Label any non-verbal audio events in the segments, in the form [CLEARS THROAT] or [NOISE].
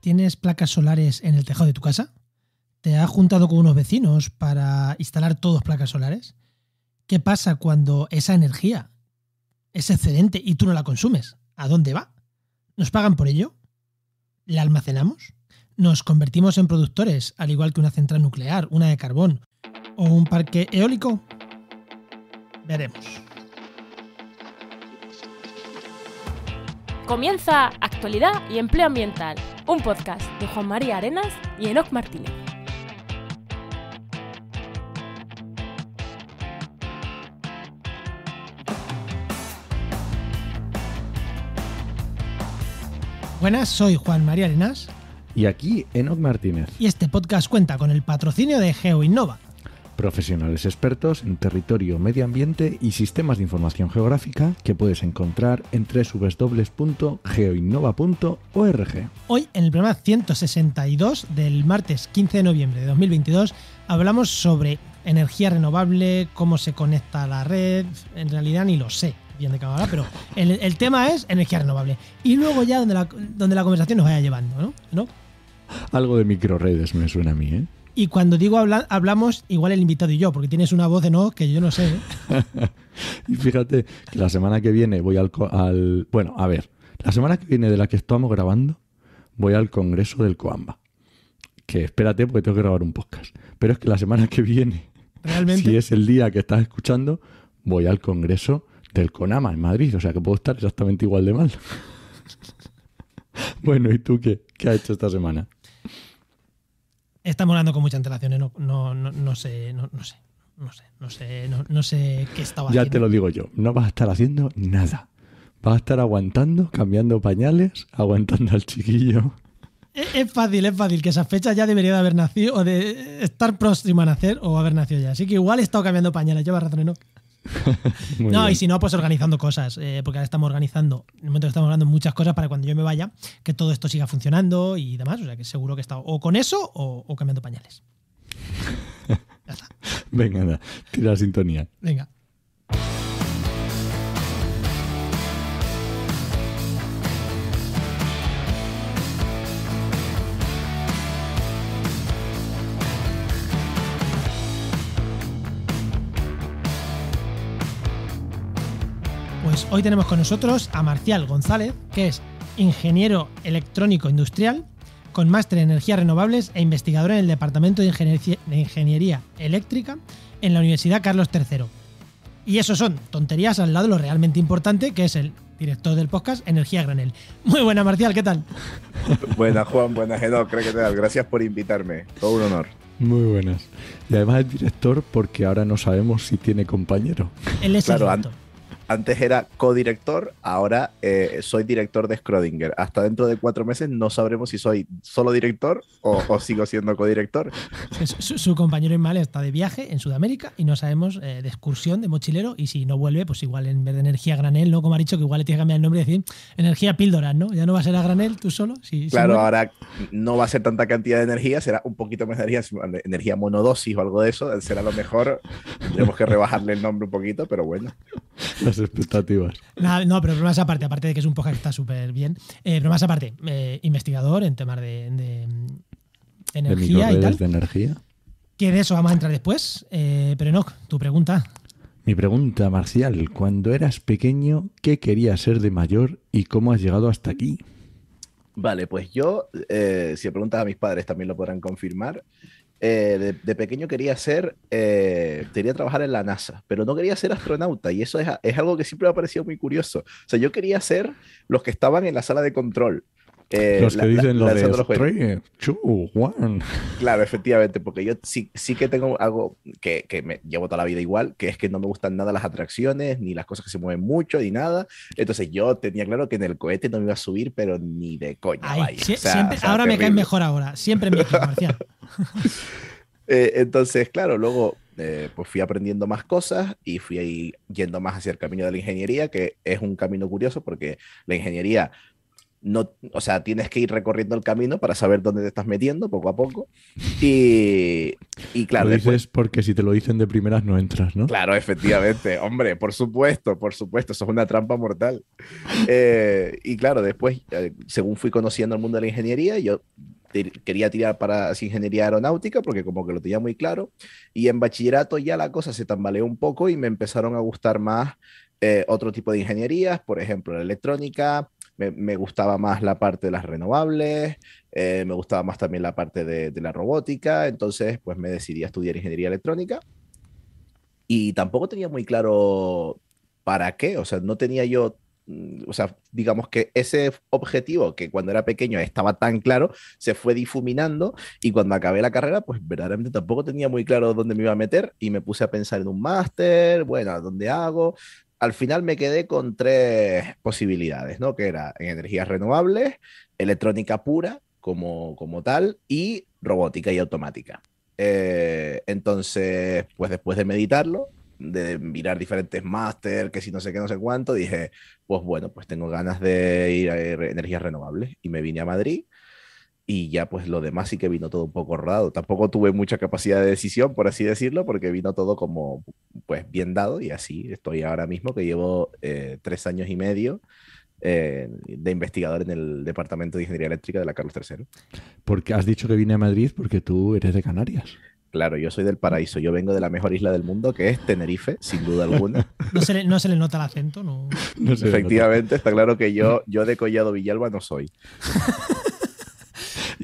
¿Tienes placas solares en el tejado de tu casa? ¿Te has juntado con unos vecinos para instalar todos placas solares? ¿Qué pasa cuando esa energía es excedente y tú no la consumes? ¿A dónde va? ¿Nos pagan por ello? ¿La almacenamos? ¿Nos convertimos en productores, al igual que una central nuclear, una de carbón o un parque eólico? Veremos. Comienza Actualidad y Empleo Ambiental un podcast de Juan María Arenas y Enoc Martínez. Buenas, soy Juan María Arenas. Y aquí Enoc Martínez. Y este podcast cuenta con el patrocinio de GeoInnova Profesionales expertos en territorio, medio ambiente y sistemas de información geográfica que puedes encontrar en www.geoinnova.org. Hoy, en el programa 162 del martes 15 de noviembre de 2022, hablamos sobre energía renovable, cómo se conecta a la red. En realidad ni lo sé bien de cámara, pero el, tema es energía renovable. Y luego ya donde la, donde la conversación nos vaya llevando, ¿no? ¿No? Algo de microredes me suena a mí, ¿eh? Y cuando digo hablamos, igual el invitado y yo, porque tienes una voz de no que yo no sé. ¿eh? [LAUGHS] y fíjate que la semana que viene voy al, Bueno, a ver, la semana que viene de la que estamos grabando, voy al congreso del Coamba. Que espérate, porque tengo que grabar un podcast. Pero es que la semana que viene, ¿Realmente? si es el día que estás escuchando, voy al congreso del CONAMA en Madrid. O sea que puedo estar exactamente igual de mal. [LAUGHS] bueno, ¿y tú qué? ¿Qué has hecho esta semana? Estamos hablando con mucha antelación, ¿eh? no, no, no, sé, no, sé. No sé, no sé, qué estaba haciendo. Ya te lo digo yo, no vas a estar haciendo nada. Vas a estar aguantando, cambiando pañales, aguantando al chiquillo. Es, fácil, es fácil, que esa fecha ya debería de haber nacido o de estar próximo a nacer o haber nacido ya. Así que igual he estado cambiando pañales, lleva razón, ¿no? [LAUGHS] no, y si no, pues organizando cosas, eh, porque ahora estamos organizando, en el momento estamos hablando muchas cosas para cuando yo me vaya, que todo esto siga funcionando y demás. O sea que seguro que está o con eso o, cambiando pañales. [LAUGHS] Venga, tira la sintonía. Venga. Pues hoy tenemos con nosotros a Marcial González, que es ingeniero electrónico industrial, con máster en energías renovables e investigador en el Departamento de, Ingeniería Eléctrica en la Universidad Carlos III. Y eso son tonterías al lado de lo realmente importante, que es el director del podcast Energía Granel. Muy buena, Marcial, ¿qué tal? [LAUGHS] Buenas Juan, buenas Edo, creo que Gracias por invitarme, todo un honor. Muy buenas. Y además es director, porque ahora no sabemos si tiene compañero. Él es claro, director antes era codirector, ahora eh, soy director de Schrödinger. Hasta dentro de cuatro meses no sabremos si soy solo director o, sigo siendo codirector. Su, su compañero Mali está de viaje en Sudamérica y no sabemos eh, de excursión, de mochilero, y si no vuelve, pues igual en vez de energía granel, ¿no? Como ha dicho, que igual le tiene que cambiar el nombre y decir energía píldoras, ¿no? Ya no va a ser a granel tú solo. claro, ahora no va a ser tanta cantidad de energía, será un poquito más de energía, energía monodosis o algo de eso, será lo mejor. Tenemos que rebajarle el nombre un poquito, pero bueno. [LAUGHS] Las expectativas. No, pero bromas aparte, aparte de que es un podcast que está súper bien. Eh, bromas aparte, eh, investigador en temas de, energía y tal. de energía. eso vamos a entrar después. Eh, pero no, tu pregunta. Mi pregunta, Marcial, cuando eras pequeño, ¿qué querías ser de mayor y cómo has llegado hasta aquí? Vale, pues yo, si si preguntas a mis padres, también lo podrán confirmar. Eh, de, de, pequeño quería ser, eh, quería trabajar en la NASA, pero no quería ser astronauta y eso es, es, algo que siempre me ha parecido muy curioso. O sea, yo quería ser los que estaban en la sala de control, eh, los que dicen los de Claro, efectivamente, porque yo sí, sí que tengo algo que, que, me llevo toda la vida igual, que es que no me gustan nada las atracciones, ni las cosas que se mueven mucho, ni nada. Entonces yo tenía claro que en el cohete no me iba a subir, pero ni de coña. ahora me cae mejor ahora, siempre me caes [LAUGHS] [LAUGHS] eh, entonces, claro, luego eh, pues fui aprendiendo más cosas y fui ahí yendo más hacia el camino de la ingeniería, que es un camino curioso porque la ingeniería no, o sea, tienes que ir recorriendo el camino para saber dónde te estás metiendo poco a poco. [LAUGHS] Y, y claro. Lo dices porque si te lo dicen de primeras no entras, ¿no? Claro, efectivamente. [LAUGHS] Hombre, por supuesto, por supuesto. Eso es una trampa mortal. Eh, y claro, después, eh, según fui conociendo el mundo de la ingeniería, yo quería tirar para ingeniería aeronáutica porque como que lo tenía muy claro. Y en bachillerato ya la cosa se tambaleó un poco y me empezaron a gustar más eh, otro tipo de ingenierías, por ejemplo, la electrónica, me, gustaba más la parte de las renovables, eh, me gustaba más también la parte de, la robótica, entonces pues me decidí a estudiar ingeniería electrónica y tampoco tenía muy claro para qué, o sea, no tenía yo, mm, o sea, digamos que ese objetivo que cuando era pequeño estaba tan claro, se fue difuminando y cuando acabé la carrera pues verdaderamente tampoco tenía muy claro dónde me iba a meter y me puse a pensar en un máster, bueno, ¿dónde hago? al final me quedé con tres posibilidades, ¿no? Que era en energías renovables, electrónica pura como, como tal y robótica y automática. Eh, entonces, pues después de meditarlo, de mirar diferentes máster, que si no sé qué, no sé cuánto, dije, pues bueno, pues tengo ganas de ir a energías renovables y me vine a Madrid y ya pues lo demás sí que vino todo un poco rodado. Tampoco tuve mucha capacidad de decisión, por así decirlo, porque vino todo como pues bien dado y así estoy ahora mismo que llevo eh, tres años y medio. Eh, de investigador en el Departamento de Ingeniería Eléctrica de la Carlos III. Porque has dicho que vine a Madrid porque tú eres de Canarias. Claro, yo soy del paraíso, yo vengo de la mejor isla del mundo, que es Tenerife, sin duda alguna. [LAUGHS] No se le, nota el acento, no [LAUGHS] Efectivamente, está claro que yo, yo de Collado Villalba no soy. [LAUGHS]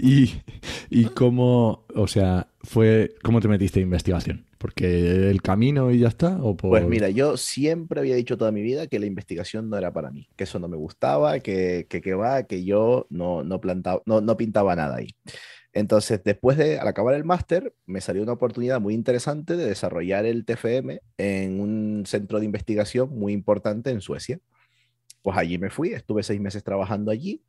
y, y cómo, o sea, fue, ¿cómo te metiste en investigación? ¿Porque el camino y ya está? O Pues mira, yo siempre había dicho toda mi vida que la investigación no era para mí, que eso no me gustaba, que, que, que va, que yo no, no, plantaba, no, no pintaba nada ahí. Entonces, después de al acabar el máster, me salió una oportunidad muy interesante de desarrollar el TFM en un centro de investigación muy importante en Suecia. Pues allí me fui, estuve seis meses trabajando allí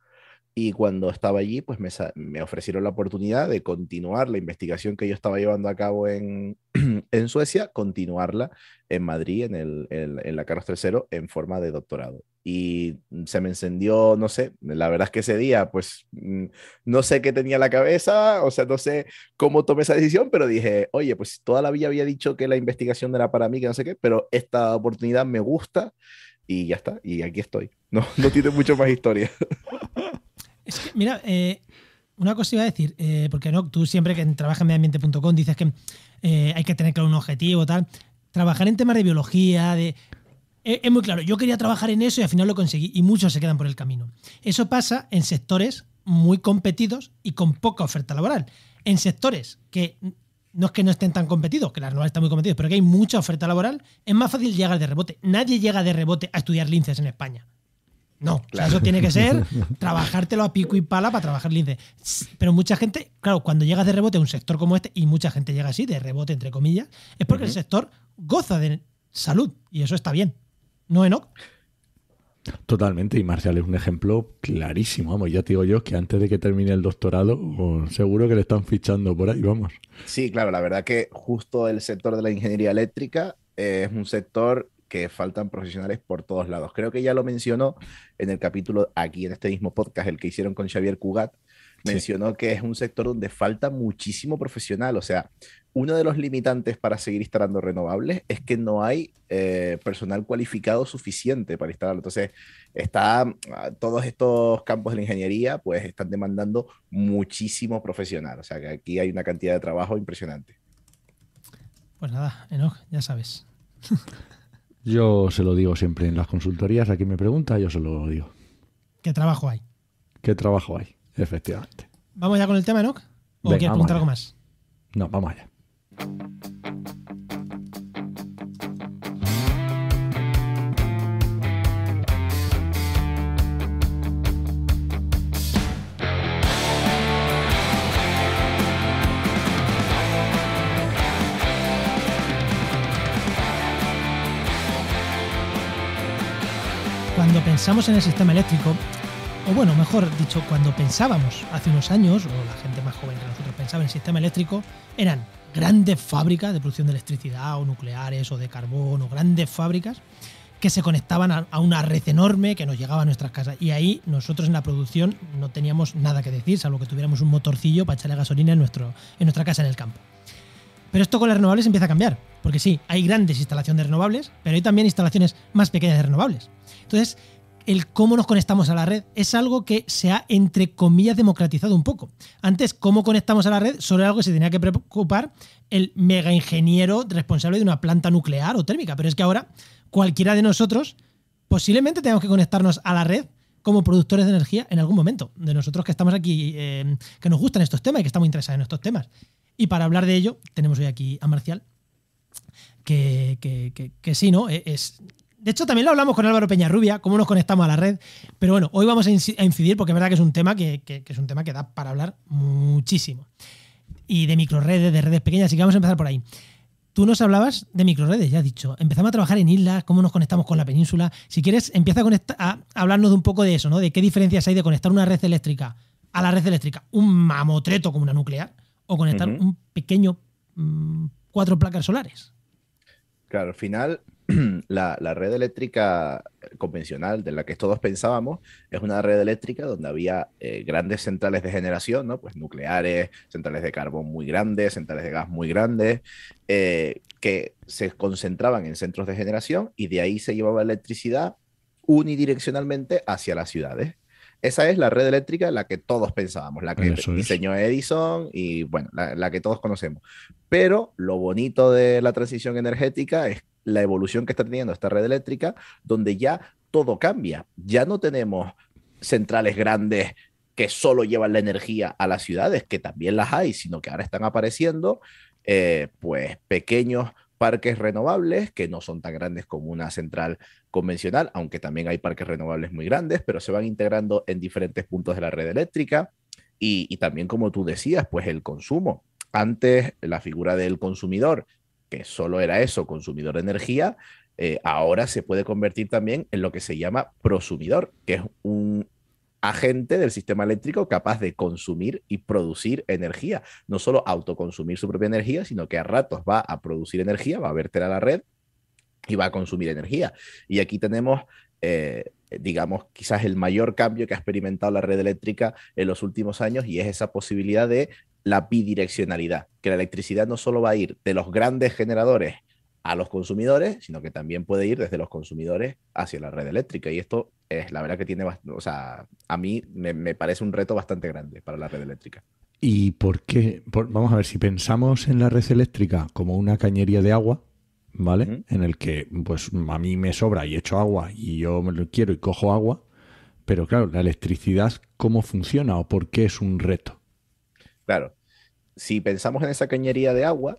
y cuando estaba allí, pues me, me, ofrecieron la oportunidad de continuar la investigación que yo estaba llevando a cabo en, [CLEARS THROAT] en Suecia, continuarla en Madrid, en, el, en, la Carlos III, en forma de doctorado. Y se me encendió, no sé, la verdad es que ese día, pues mm, no sé qué tenía en la cabeza, o sea, no sé cómo tomé esa decisión, pero dije, oye, pues toda la vida había dicho que la investigación era para mí, que no sé qué, pero esta oportunidad me gusta y ya está, y aquí estoy. [LAUGHS] No, no tiene mucho más historia. [LAUGHS] mira, eh, una cosa iba a decir, eh, porque no, tú siempre que trabajas en medioambiente.com dices que eh, hay que tener claro un objetivo, tal. Trabajar en temas de biología, de. E, es, muy claro, yo quería trabajar en eso y al final lo conseguí y muchos se quedan por el camino. Eso pasa en sectores muy competidos y con poca oferta laboral. En sectores que no es que no estén tan competidos, que las nuevas están muy competidas, pero que hay mucha oferta laboral, es más fácil llegar de rebote. Nadie llega de rebote a estudiar linces en España. No, eso tiene que ser [LAUGHS] trabajártelo a pico y pala para trabajar lince. Pero mucha gente, claro, cuando llegas de rebote a un sector como este, y mucha gente llega así, de rebote entre comillas, es porque el sector goza de salud y eso está bien. ¿No, Enoch? Totalmente, y Marcial es un ejemplo clarísimo. Vamos, ya te digo yo que antes de que termine el doctorado, seguro que le están fichando por ahí, vamos. Sí, claro, la verdad que justo el sector de la ingeniería eléctrica eh, es un sector que faltan profesionales por todos lados. Creo que ya lo mencionó en el capítulo aquí, en este mismo podcast, el que hicieron con Xavier Cugat. Mencionó que es un sector donde falta muchísimo profesional. O sea, uno de los limitantes para seguir instalando renovables es que no hay eh, personal cualificado suficiente para instalarlo. Entonces, está, ah, todos estos campos de la ingeniería pues están demandando muchísimo profesional. O sea, que aquí hay una cantidad de trabajo impresionante. Pues nada, Enoch, ya sabes. [LAUGHS] Yo se lo digo siempre en las consultorías, a quien me pregunta, yo se lo digo. ¿Qué trabajo hay? ¿Qué trabajo hay? Efectivamente. ¿Vamos ya con el tema, Enoch? ¿O quieres preguntar algo más? No, vamos allá. pensamos en el sistema eléctrico, o bueno, mejor dicho, cuando pensábamos hace unos años, o la gente más joven que nosotros pensaba en el sistema eléctrico, eran grandes fábricas de producción de electricidad, o nucleares, o de carbón, o grandes fábricas que se conectaban a, una red enorme que nos llegaba a nuestras casas. Y ahí nosotros en la producción no teníamos nada que decir, salvo que tuviéramos un motorcillo para echarle gasolina en, nuestro, en nuestra casa en el campo. Pero esto con las renovables empieza a cambiar, porque sí, hay grandes instalaciones de renovables, pero hay también instalaciones más pequeñas de renovables. Entonces, el cómo nos conectamos a la red es algo que se ha, entre comillas, democratizado un poco. Antes, cómo conectamos a la red solo era algo que se tenía que preocupar el mega ingeniero responsable de una planta nuclear o térmica. Pero es que ahora cualquiera de nosotros posiblemente tengamos que conectarnos a la red como productores de energía en algún momento. De nosotros que estamos aquí, em, que nos gustan estos temas y que estamos interesados en estos temas. Y para hablar de ello, tenemos hoy aquí a Marcial. Que, que sí, ¿no? E, es, de hecho, también lo hablamos con Álvaro Peñarrubia, cómo nos conectamos a la red. Pero bueno, hoy vamos a incidir porque es verdad que es un tema que, es un tema que da para hablar muchísimo. Y de microredes, de redes pequeñas, así que vamos a empezar por ahí. Tú nos hablabas de microredes, ya has dicho. Empezamos a trabajar en islas, cómo nos conectamos con la península. Si quieres, empieza a, hablarnos de un poco de eso, ¿no? De qué diferencias hay de conectar una red eléctrica a la red eléctrica, un mamotreto como una nuclear, o conectar un pequeño mm, cuatro placas solares. Claro, al final [CLEARS THROAT] la, red eléctrica convencional de la que todos pensábamos es una red eléctrica donde había eh, grandes centrales de generación, ¿no? Pues nucleares, centrales de carbón muy grandes, centrales de gas muy grandes, eh, que se concentraban en centros de generación y de ahí se llevaba electricidad unidireccionalmente hacia las ciudades. Esa es la red eléctrica la que todos pensábamos, la que diseñó Edison y bueno, la, que todos conocemos. Pero lo bonito de la transición energética es la evolución que está teniendo esta red eléctrica, donde ya todo cambia. Ya no tenemos centrales grandes que solo llevan la energía a las ciudades, que también las hay, sino que ahora están apareciendo eh, pues pequeños parques renovables que no son tan grandes como una central convencional, aunque también hay parques renovables muy grandes, pero se van integrando en diferentes puntos de la red eléctrica y, y también como tú decías, pues el consumo. Antes la figura del consumidor que solo era eso, consumidor de energía, eh, ahora se puede convertir también en lo que se llama prosumidor, que es un agente del sistema eléctrico capaz de consumir y producir energía. No solo autoconsumir su propia energía, sino que a ratos va a producir energía, va a verter a la red y va a consumir energía. Y aquí tenemos, eh, digamos, quizás el mayor cambio que ha experimentado la red eléctrica en los últimos años y es esa posibilidad de la bidireccionalidad, que la electricidad no solo va a ir de los grandes generadores a los consumidores, sino que también puede ir desde los consumidores hacia la red eléctrica. Y esto es la verdad que tiene, o sea, a mí me, parece un reto bastante grande para la red eléctrica. ¿Y por qué? vamos a ver, si pensamos en la red eléctrica como una cañería de agua, ¿vale? En el que, pues, a mí me sobra y echo agua y yo me lo quiero y cojo agua. Pero claro, la electricidad, ¿cómo funciona o por qué es un reto? Claro, si pensamos en esa cañería de agua,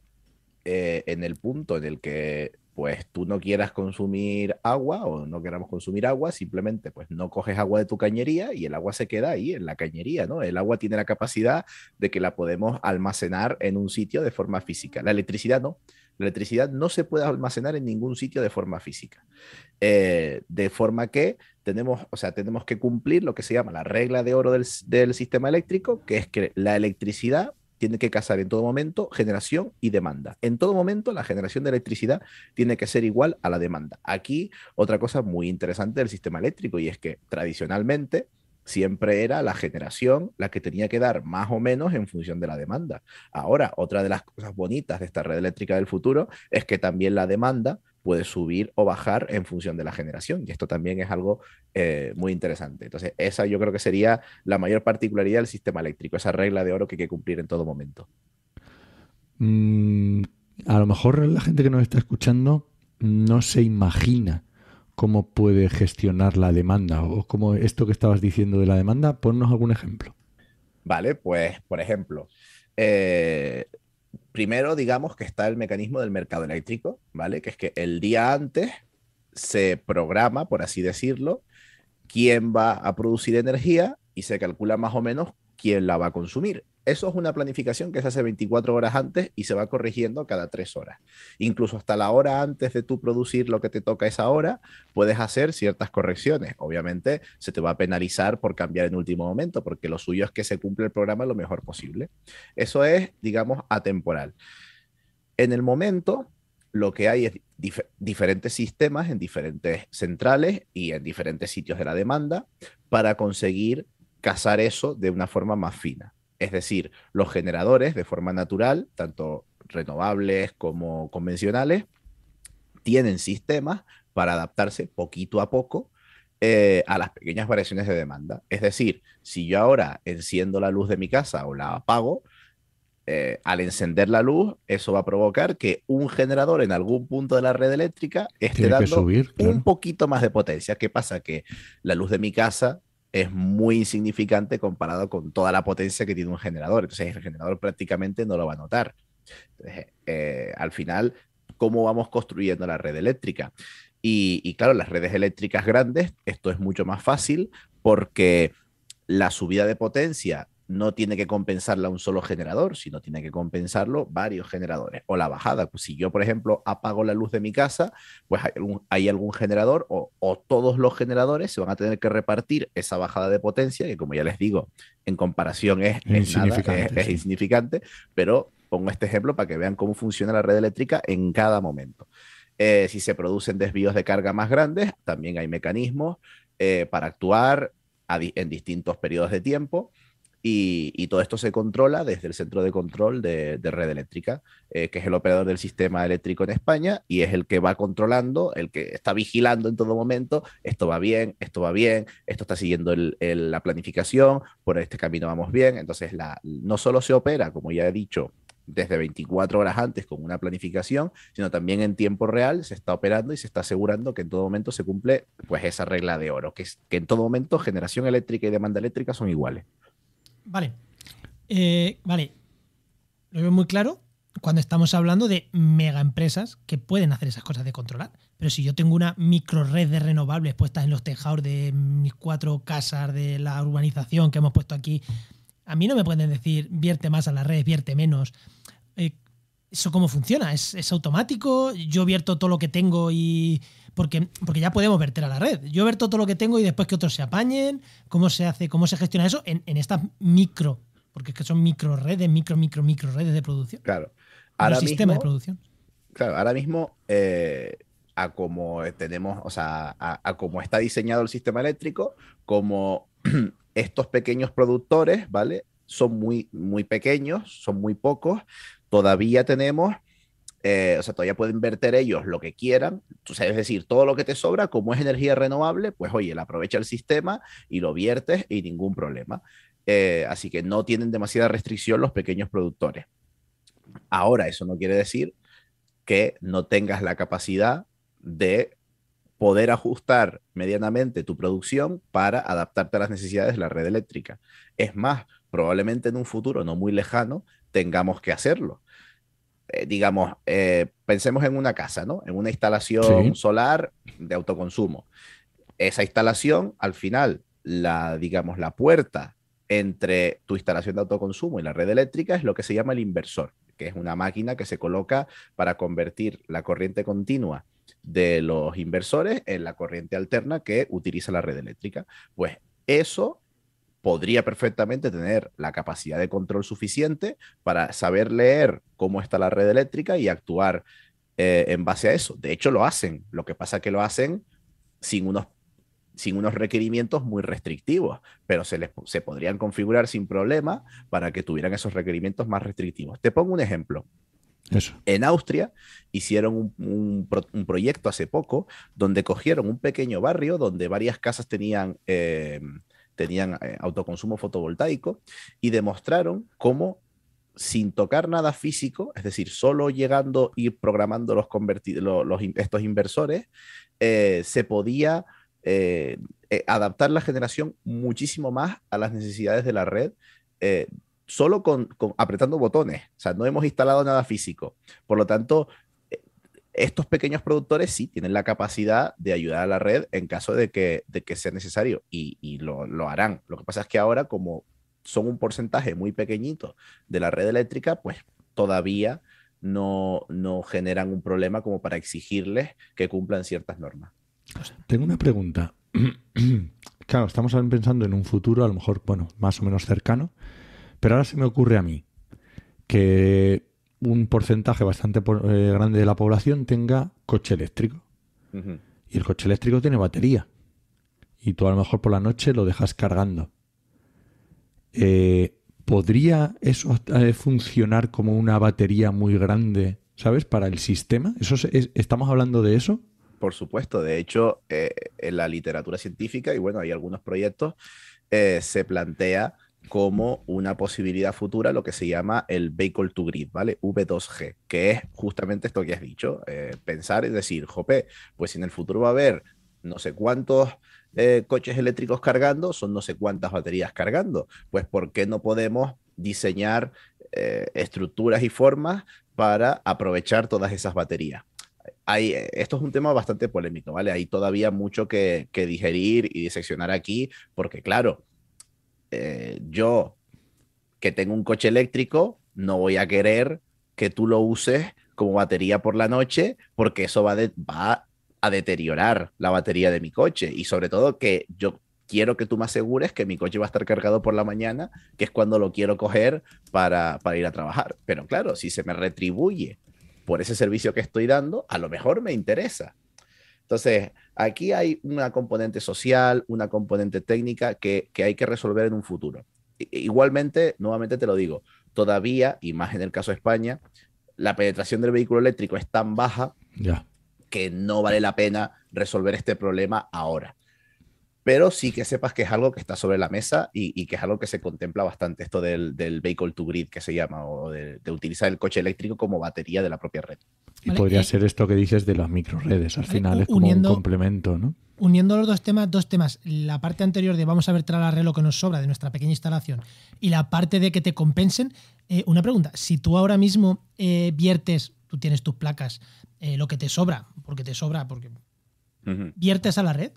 eh, en el punto en el que pues tú no quieras consumir agua o no queramos consumir agua, simplemente pues no coges agua de tu cañería y el agua se queda ahí en la cañería, ¿no? El agua tiene la capacidad de que la podemos almacenar en un sitio de forma física. La electricidad no. La electricidad no se puede almacenar en ningún sitio de forma física. Eh, de forma que tenemos, o sea, tenemos que cumplir lo que se llama la regla de oro del sistema eléctrico, que es que la electricidad tiene que casar en todo momento generación y demanda. En todo momento la generación de electricidad tiene que ser igual a la demanda. Aquí otra cosa muy interesante del sistema eléctrico y es que tradicionalmente siempre era la generación la que tenía que dar más o menos en función de la demanda. Ahora, otra de las cosas bonitas de esta red eléctrica del futuro es que también la demanda puede subir o bajar en función de la generación. Y esto también es algo eh, muy interesante. Entonces, esa yo creo que sería la mayor particularidad del sistema eléctrico, esa regla de oro que hay que cumplir en todo momento. Mm, a lo mejor la gente que nos está escuchando no se imagina cómo puede gestionar la demanda o como esto que estabas diciendo de la demanda, ponnos algún ejemplo. Vale, pues por ejemplo, eh, primero digamos que está el mecanismo del mercado eléctrico, ¿vale? Que es que el día antes se programa, por así decirlo, quién va a producir energía y se calcula más o menos quién la va a consumir. Eso es una planificación que se hace 24 horas antes y se va corrigiendo cada tres horas. Incluso hasta la hora antes de tú producir lo que te toca esa hora, puedes hacer ciertas correcciones. Obviamente se te va a penalizar por cambiar en último momento, porque lo suyo es que se cumple el programa lo mejor posible. Eso es, digamos, atemporal. En el momento, lo que hay es diferentes sistemas en diferentes centrales y en diferentes sitios de la demanda para conseguir cazar eso de una forma más fina. Es decir, los generadores de forma natural, tanto renovables como convencionales, tienen sistemas para adaptarse poquito a poco eh, a las pequeñas variaciones de demanda. Es decir, si yo ahora enciendo la luz de mi casa o la apago, eh, al encender la luz, eso va a provocar que un generador en algún punto de la red eléctrica esté dando un poquito más de potencia. ¿Qué pasa? Que la luz de mi casa es muy insignificante comparado con toda la potencia que tiene un generador. Entonces el generador prácticamente no lo va a notar. Eh, al final, ¿cómo vamos construyendo la red eléctrica? y claro, las redes eléctricas grandes, esto es mucho más fácil porque la subida de potencia no tiene que compensarla un solo generador, sino tiene que compensarlo varios generadores. O la bajada, pues si yo, por ejemplo, apago la luz de mi casa, pues hay algún, generador o, todos los generadores se van a tener que repartir esa bajada de potencia, que como ya les digo, en comparación es, es insignificante, pero pongo este ejemplo para que vean cómo funciona la red eléctrica en cada momento. Eh, si se producen desvíos de carga más grandes, también hay mecanismos eh, para actuar en distintos periodos de tiempo. Y, todo esto se controla desde el centro de control de, red eléctrica, eh, que es el operador del sistema eléctrico en España y es el que va controlando, el que está vigilando en todo momento, esto va bien, esto va bien, esto está siguiendo la planificación, por este camino vamos bien. Entonces, la, no solo se opera, como ya he dicho, desde 24 horas antes con una planificación, sino también en tiempo real se está operando y se está asegurando que en todo momento se cumple pues esa regla de oro, que, es, que en todo momento generación eléctrica y demanda eléctrica son iguales. Vale. Eh, vale. Lo veo muy claro cuando estamos hablando de mega empresas que pueden hacer esas cosas de controlar. Pero si yo tengo una micro red de renovables puestas en los tejados de mis cuatro casas de la urbanización que hemos puesto aquí, a mí no me pueden decir vierte más a la red, vierte menos. ¿Eso cómo funciona? ¿Es, automático? ¿Yo vierto todo lo que tengo y...? Porque, porque ya podemos verter a la red. Yo verto todo lo que tengo y después que otros se apañen. ¿Cómo se hace? ¿Cómo se gestiona eso en, en estas micro? Porque es que son micro redes, micro, micro, micro redes de producción. Claro. Ahora sistema de producción. Claro, ahora mismo... Eh, a como tenemos, o sea, a, cómo está diseñado el sistema eléctrico, como [CLEARS THROAT] estos pequeños productores, ¿vale? Son muy, muy pequeños, son muy pocos, Todavía tenemos, eh, o sea, todavía pueden verter ellos lo que quieran, Entonces, es decir, todo lo que te sobra, como es energía renovable, pues oye, la aprovecha el sistema y lo viertes y ningún problema. Eh, así que no tienen demasiada restricción los pequeños productores. Ahora, eso no quiere decir que no tengas la capacidad de poder ajustar medianamente tu producción para adaptarte a las necesidades de la red eléctrica. Es más, probablemente en un futuro no muy lejano, tengamos que hacerlo. Eh, digamos, eh, pensemos en una casa, ¿no? En una instalación solar de autoconsumo. Esa instalación, al final, la, digamos, la puerta entre tu instalación de autoconsumo y la red eléctrica es lo que se llama el inversor, que es una máquina que se coloca para convertir la corriente continua de los inversores en la corriente alterna que utiliza la red eléctrica. Pues eso podría perfectamente tener la capacidad de control suficiente para saber leer cómo está la red eléctrica y actuar eh, en base a eso. De hecho, lo hacen. Lo que pasa es que lo hacen sin unos, sin unos requerimientos muy restrictivos, pero se, les, se podrían configurar sin problema para que tuvieran esos requerimientos más restrictivos. Te pongo un ejemplo. En Austria hicieron un, proyecto hace poco donde cogieron un pequeño barrio donde varias casas tenían eh, tenían eh, autoconsumo fotovoltaico y demostraron cómo sin tocar nada físico, es decir, solo llegando y programando los, estos inversores, eh, se podía eh, adaptar la generación muchísimo más a las necesidades de la red solo con, apretando botones. O sea, no hemos instalado nada físico. Por lo tanto, estos pequeños productores sí tienen la capacidad de ayudar a la red en caso de que, de que sea necesario y, lo, lo, harán. Lo que pasa es que ahora como son un porcentaje muy pequeñito de la red eléctrica, pues todavía no, no generan un problema como para exigirles que cumplan ciertas normas. Tengo una pregunta. [CLEARS THROAT] Claro, estamos pensando en un futuro, a lo mejor, bueno, más o menos cercano, pero ahora se me ocurre a mí que un porcentaje bastante eh, grande de la población tenga coche eléctrico. Y el coche eléctrico tiene batería. Y tú a lo mejor por la noche lo dejas cargando. Eh, ¿Podría eso eh, funcionar como una batería muy grande, ¿sabes? Para el sistema. ¿Eso ¿Estamos hablando de eso? Por supuesto. De hecho, en la literatura científica, y bueno, hay algunos proyectos, se plantea como una posibilidad futura lo que se llama el Vehicle to Grid, ¿vale? V2G, que es justamente esto que has dicho, eh, pensar es decir, jope, pues en el futuro va a haber no sé cuántos eh, coches eléctricos cargando, son no sé cuántas baterías cargando, pues ¿por qué no podemos diseñar eh, estructuras y formas para aprovechar todas esas baterías? Hay, esto es un tema bastante polémico, ¿vale? Hay todavía mucho que digerir y diseccionar aquí, porque claro, eh, yo que tengo un coche eléctrico, no voy a querer que tú lo uses como batería por la noche, porque eso va, va a deteriorar la batería de mi coche. Y sobre todo que yo quiero que tú me asegures que mi coche va a estar cargado por la mañana, que es cuando lo quiero coger para ir a trabajar. Pero claro, si se me retribuye por ese servicio que estoy dando, a lo mejor me interesa. Entonces, aquí hay una componente social, una componente técnica que, hay que resolver en un futuro. Igualmente, nuevamente te lo digo, todavía, y más en el caso de España, la penetración del vehículo eléctrico es tan baja que no vale la pena resolver este problema ahora pero sí que sepas que es algo que está sobre la mesa y, que es algo que se contempla bastante, esto del, vehicle to grid que se llama, o de, utilizar el coche eléctrico como batería de la propia red. Y podría ser esto que dices de las microredes, al final es como un complemento, ¿no? Uniendo los dos temas, dos temas, la parte anterior de vamos a ver tras la red lo que nos sobra de nuestra pequeña instalación y la parte de que te compensen, eh, una pregunta, si tú ahora mismo eh, viertes, tú tienes tus placas, eh, lo que te sobra, porque te sobra, porque viertes a la red,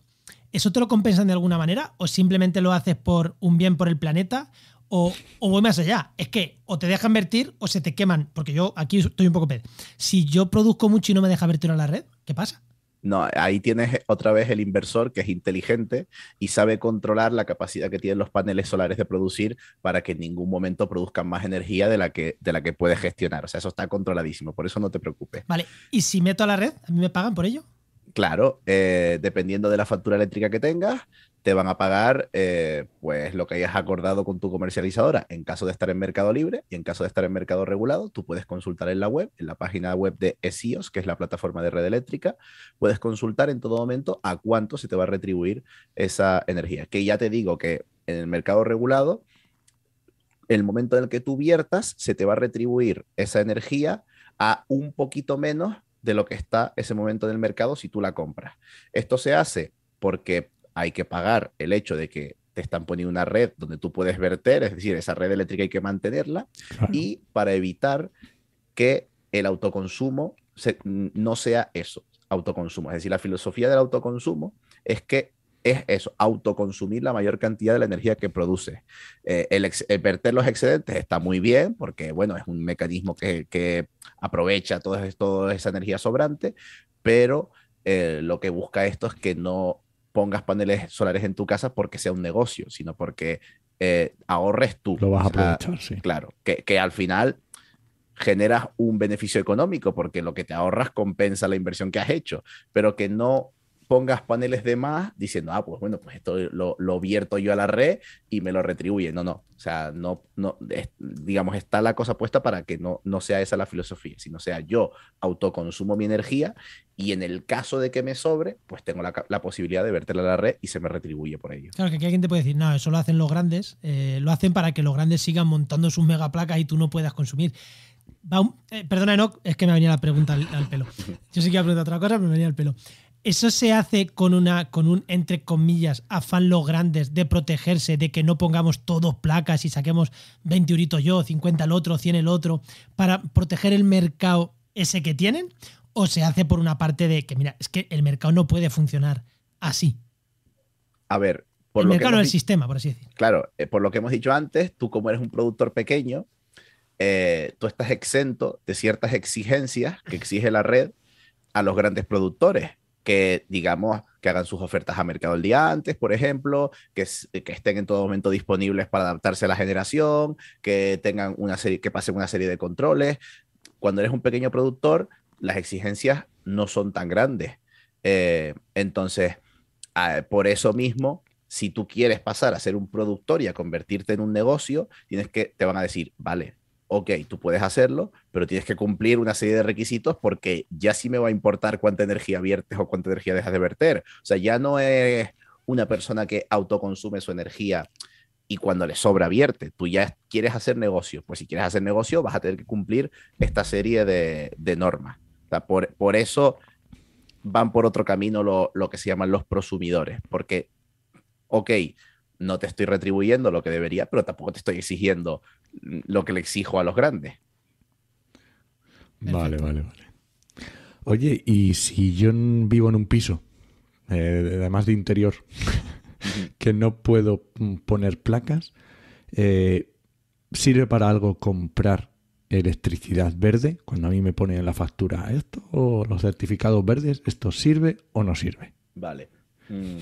¿Eso te lo compensan de alguna manera? ¿O simplemente lo haces por un bien por el planeta? O, o, voy más allá. Es que o te dejan vertir o se te queman. Porque yo aquí estoy un poco pedo. Si yo produzco mucho y no me deja vertir a la red, ¿qué pasa? No, ahí tienes otra vez el inversor que es inteligente y sabe controlar la capacidad que tienen los paneles solares de producir para que en ningún momento produzcan más energía de la que, de la que puedes gestionar. O sea, eso está controladísimo, por eso no te preocupes. Vale, ¿y si meto a la red? ¿A mí me pagan por ello? Claro, eh, dependiendo de la factura eléctrica que tengas, te van a pagar eh, pues lo que hayas acordado con tu comercializadora. En caso de estar en mercado libre y en caso de estar en mercado regulado, tú puedes consultar en la web, en la página web de ESIOS, que es la plataforma de red eléctrica, puedes consultar en todo momento a cuánto se te va a retribuir esa energía. Que ya te digo que en el mercado regulado, el momento en el que tú viertas, se te va a retribuir esa energía a un poquito menos de lo que está ese momento en el mercado si tú la compras. Esto se hace porque hay que pagar el hecho de que te están poniendo una red donde tú puedes verter, es decir, esa red eléctrica hay que mantenerla y para evitar que el autoconsumo no sea eso, autoconsumo. Es decir, la filosofía del autoconsumo es que es eso, autoconsumir la mayor cantidad de la energía que produce. Eh, el, verter los excedentes está muy bien porque, bueno, es un mecanismo que, aprovecha toda, esa energía sobrante, pero eh, lo que busca esto es que no pongas paneles solares en tu casa porque sea un negocio, sino porque eh, ahorres tú. Lo vas a aprovechar, sí. Claro, que, que al final generas un beneficio económico porque lo que te ahorras compensa la inversión que has hecho, pero que no pongas paneles de más diciendo, ah, pues bueno, pues esto lo, lo, vierto yo a la red y me lo retribuye. No, no. O sea, no, no digamos, está la cosa puesta para que no, no sea esa la filosofía, sino sea yo autoconsumo mi energía y en el caso de que me sobre, pues tengo la, la posibilidad de vertela a la red y se me retribuye por ello. Claro, que aquí alguien te puede decir, no, eso lo hacen los grandes, eh, lo hacen para que los grandes sigan montando sus megaplacas y tú no puedas consumir. Eh, perdona, Enoch, es que me venía la pregunta al, pelo. [LAUGHS] Yo sí que iba a preguntar otra cosa, pero me venía al pelo eso se hace con una con un entre comillas afán los grandes de protegerse de que no pongamos todos placas y saquemos 20 euritos yo 50 el otro 100 el otro para proteger el mercado ese que tienen o se hace por una parte de que mira es que el mercado no puede funcionar así a ver por el mercado que el sistema por así decirlo claro eh, por lo que hemos dicho antes tú como eres un productor pequeño eh, tú estás exento de ciertas exigencias que exige la red a los grandes productores que, digamos, que hagan sus ofertas a mercado el día antes, por ejemplo, que, estén en todo momento disponibles para adaptarse a la generación, que tengan una serie, que pasen una serie de controles. Cuando eres un pequeño productor, las exigencias no son tan grandes. Eh, entonces, por eso mismo, si tú quieres pasar a ser un productor y a convertirte en un negocio, tienes que, te van a decir, vale, ok, tú puedes hacerlo, pero tienes que cumplir una serie de requisitos porque ya sí me va a importar cuánta energía viertes o cuánta energía dejas de verter. O sea, ya no es una persona que autoconsume su energía y cuando le sobra vierte. Tú ya quieres hacer negocio. Pues si quieres hacer negocio, vas a tener que cumplir esta serie de, normas. por, eso van por otro camino lo, lo, que se llaman los prosumidores, porque, ok, no te estoy retribuyendo lo que debería, pero tampoco te estoy exigiendo lo que le exijo a los grandes. Vale, vale, vale. Oye, ¿y si yo vivo en un piso, eh, además de interior, [LAUGHS] que no puedo mm, poner placas, eh, ¿sirve para algo comprar electricidad verde? Cuando a mí me ponen en la factura esto o los certificados verdes, ¿esto sirve o no sirve? Vale. Mm.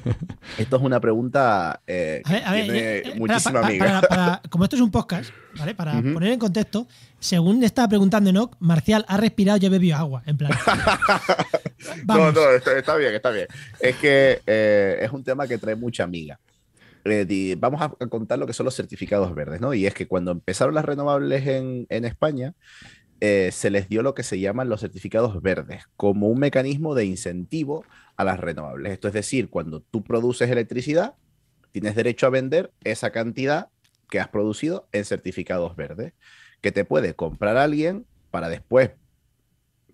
[LAUGHS] esto es una pregunta que eh, tiene eh, eh, muchísima amiga. como esto es un podcast, Para poner en contexto, según estaba preguntando Enoch, Marcial ha respirado y ha bebido agua, en plan. [LAUGHS] no, no, está, bien, está bien. Es que es un tema que trae mucha amiga. vamos a contar lo que son los certificados verdes, ¿no? Y es que cuando empezaron las renovables en, en España, eh, se les dio lo que se llaman los certificados verdes, como un mecanismo de incentivo a las renovables. Esto es decir, cuando tú produces electricidad, tienes derecho a vender esa cantidad que has producido en certificados verdes, que te puede comprar alguien para después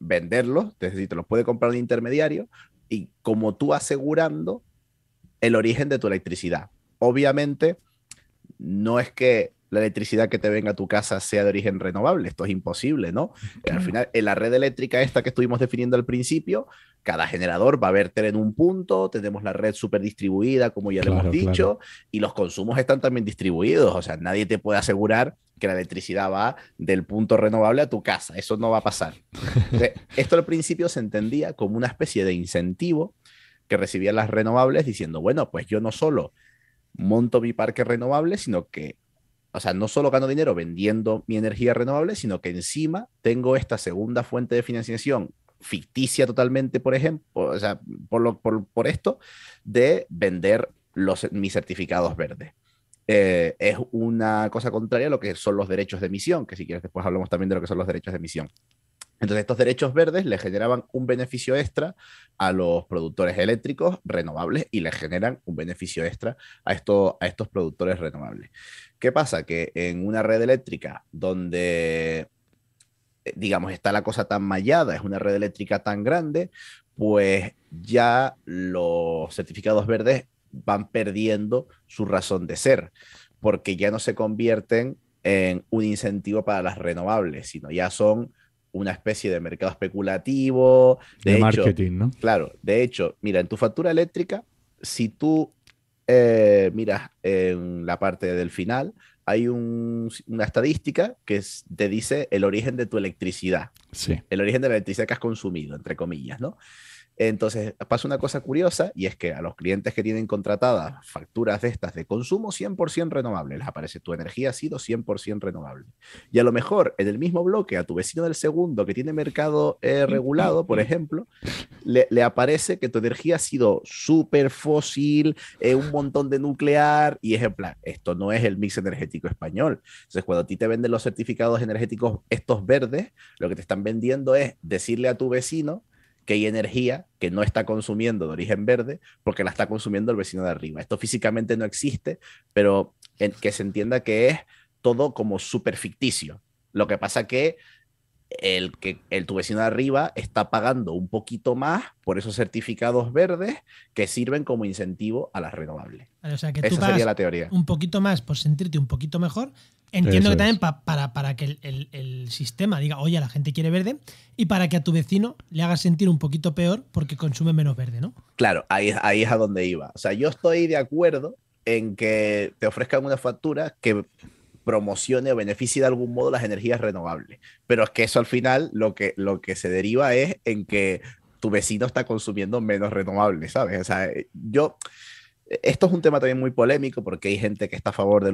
venderlos, es decir, te los puede comprar un intermediario, y como tú asegurando el origen de tu electricidad. Obviamente, no es que la electricidad que te venga a tu casa sea de origen renovable. Esto es imposible, ¿no? al final, en la red eléctrica esta que estuvimos definiendo al principio, cada generador va a verter en un punto, tenemos la red súper distribuida, como ya hemos dicho, y los consumos están también distribuidos, o sea, nadie te puede asegurar que la electricidad va del punto renovable a tu casa, eso no va a pasar. esto al principio se entendía como una especie de incentivo que recibían las renovables diciendo, bueno, pues yo no solo monto mi parque renovable, sino que o sea, no solo gano dinero vendiendo mi energía renovable, sino que encima tengo esta segunda fuente de financiación ficticia totalmente, por ejemplo, o sea, por, por, esto, de vender los, mis certificados verdes. Eh, es una cosa contraria a lo que son los derechos de emisión, que si quieres después hablamos también de lo que son los derechos de emisión. Entonces, estos derechos verdes le generaban un beneficio extra a los productores eléctricos renovables y le generan un beneficio extra a, a estos productores renovables. ¿Qué pasa? Que en una red eléctrica donde, eh, digamos, está la cosa tan mallada, es una red eléctrica tan grande, pues ya los certificados verdes van perdiendo su razón de ser, porque ya no se convierten en un incentivo para las renovables, sino ya son una especie de mercado especulativo. De, marketing, ¿no? Claro, de hecho, mira, en tu factura eléctrica, si tú eh, mira, en la parte del final hay una estadística que te dice el origen de tu electricidad. Sí. El origen de la electricidad que has consumido, entre comillas, ¿no? Entonces, pasa una cosa curiosa y es que a los clientes que tienen contratadas facturas de estas de consumo 100% renovable, les aparece tu energía ha sido 100% renovable. Y a lo mejor en el mismo bloque, a tu vecino del segundo que tiene mercado eh, regulado, por [LAUGHS] ejemplo, le, aparece que tu energía ha sido súper fósil, eh, un montón de nuclear y es en plan, esto no es el mix energético español. Entonces, cuando a ti te venden los certificados energéticos estos verdes, lo que te están vendiendo es decirle a tu vecino que hay energía que no está consumiendo de origen verde porque la está consumiendo el vecino de arriba. Esto físicamente no existe, pero que se entienda que es todo como súper ficticio. Lo que pasa que el que el tu vecino de arriba está pagando un poquito más por esos certificados verdes que sirven como incentivo a las renovables. o sea que Esa tú sería la teoría. Un poquito más por sentirte un poquito mejor. Entiendo que también para, para que el, sistema diga, oye, la gente quiere verde, y para que a tu vecino le hagas sentir un poquito peor porque consume menos verde, ¿no? Claro, ahí, ahí es a donde iba. O sea, yo estoy de acuerdo en que te ofrezcan una factura que promocione o beneficie de algún modo las energías renovables. Pero es que eso al final lo que, lo que se deriva es en que tu vecino está consumiendo menos renovables, ¿sabes? O sea, eh, yo... Eh, esto es un tema también muy polémico porque hay gente que está a favor de,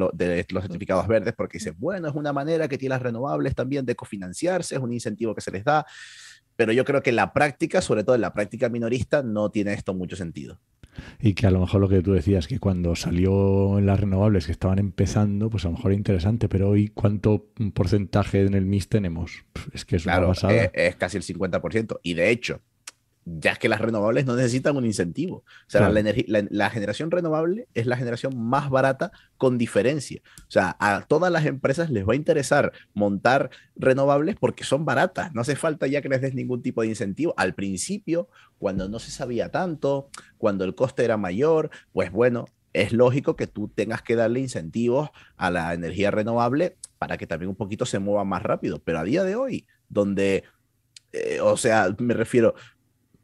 los certificados verdes porque dice, bueno, es una manera que tiene las renovables también de cofinanciarse, es un incentivo que se les da pero yo creo que en la práctica, sobre todo en la práctica minorista, no tiene esto mucho sentido y que a lo mejor lo que tú decías, que cuando salió en las renovables que estaban empezando, pues a lo mejor era interesante, pero hoy cuánto porcentaje en el MIS tenemos? Es que es claro, una Es, eh, es, casi el 50%. Y de hecho, ya que las renovables no necesitan un incentivo. O sea, la, generación renovable es la generación más barata con diferencia. O sea, a todas las empresas les va a interesar montar renovables porque son baratas. No hace falta ya que les des ningún tipo de incentivo. Al principio, cuando no se sabía tanto, cuando el coste era mayor, pues bueno, es lógico que tú tengas que darle incentivos a la energía renovable para que también un poquito se mueva más rápido. Pero a día de hoy, donde... Eh, o sea, me refiero,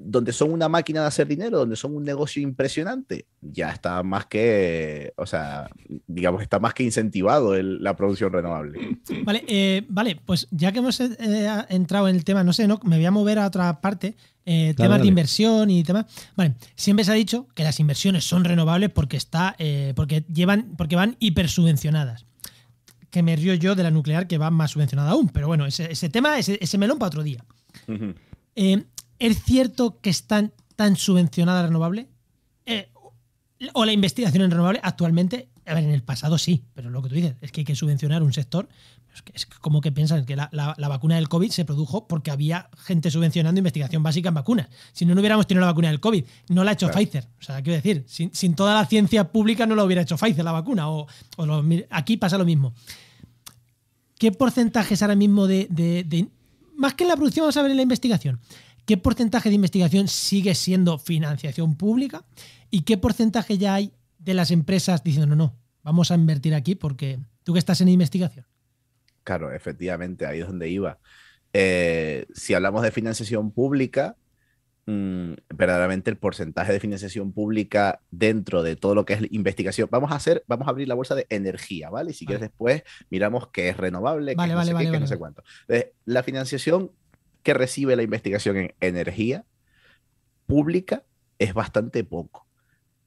donde son una máquina de hacer dinero, donde son un negocio impresionante, ya está más que, o sea, digamos, está más que incentivado la producción renovable. Vale, eh, vale, pues ya que hemos eh, eh, entrado en el tema, no sé, no, me voy a mover a otra parte, temas de inversión y temas. Vale, siempre se ha dicho que las inversiones son renovables porque está, porque llevan, porque van hipersubvencionadas. Que me río yo de la nuclear que va más subvencionada aún, pero bueno, ese, tema, ese, ese melón para otro día. ¿Es cierto que están tan subvencionada la renovable? Eh, o la investigación en renovable actualmente, a ver, en el pasado sí, pero lo que tú dices es que hay que subvencionar un sector. Es, como que piensan que la, vacuna del COVID se produjo porque había gente subvencionando investigación básica en vacunas. Si no, no hubiéramos tenido la vacuna del COVID. No la ha hecho Pfizer. O sea, quiero decir, sin, toda la ciencia pública no la hubiera hecho Pfizer la vacuna. O, aquí pasa lo mismo. ¿Qué porcentajes ahora mismo de, de... Más que en la producción, vamos a ver en la investigación. ¿Qué porcentaje de investigación sigue siendo financiación pública? ¿Y qué porcentaje ya hay de las empresas diciendo, no, no, vamos a invertir aquí porque tú que estás en investigación? Claro, efectivamente, ahí es donde iba. Eh, si hablamos de financiación pública, mm, verdaderamente el porcentaje de financiación pública dentro de todo lo que es investigación, vamos a hacer, vamos a abrir la bolsa de energía, ¿vale? Y si quieres después miramos qué es renovable, qué no sé qué, no sé cuánto. la financiación que recibe la investigación en energía pública es bastante poco.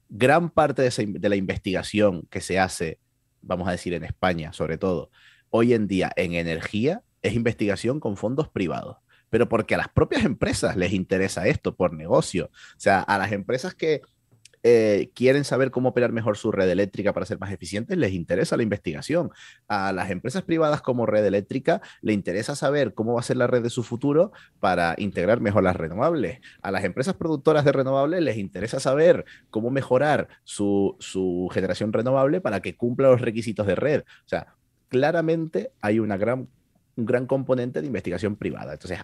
Gran parte de, de la investigación que se hace, vamos a decir en España sobre todo, hoy en día en energía es investigación con fondos privados pero porque a las propias empresas les interesa esto por negocio. O sea, a las empresas que eh, quieren saber cómo operar mejor su red eléctrica para ser más eficientes, les interesa la investigación. A las empresas privadas como red eléctrica le interesa saber cómo va a ser la red de su futuro para integrar mejor las renovables. A las empresas productoras de renovables les interesa saber cómo mejorar su, generación renovable para que cumpla los requisitos de red. O sea, claramente hay una gran, un gran componente de investigación privada. Entonces,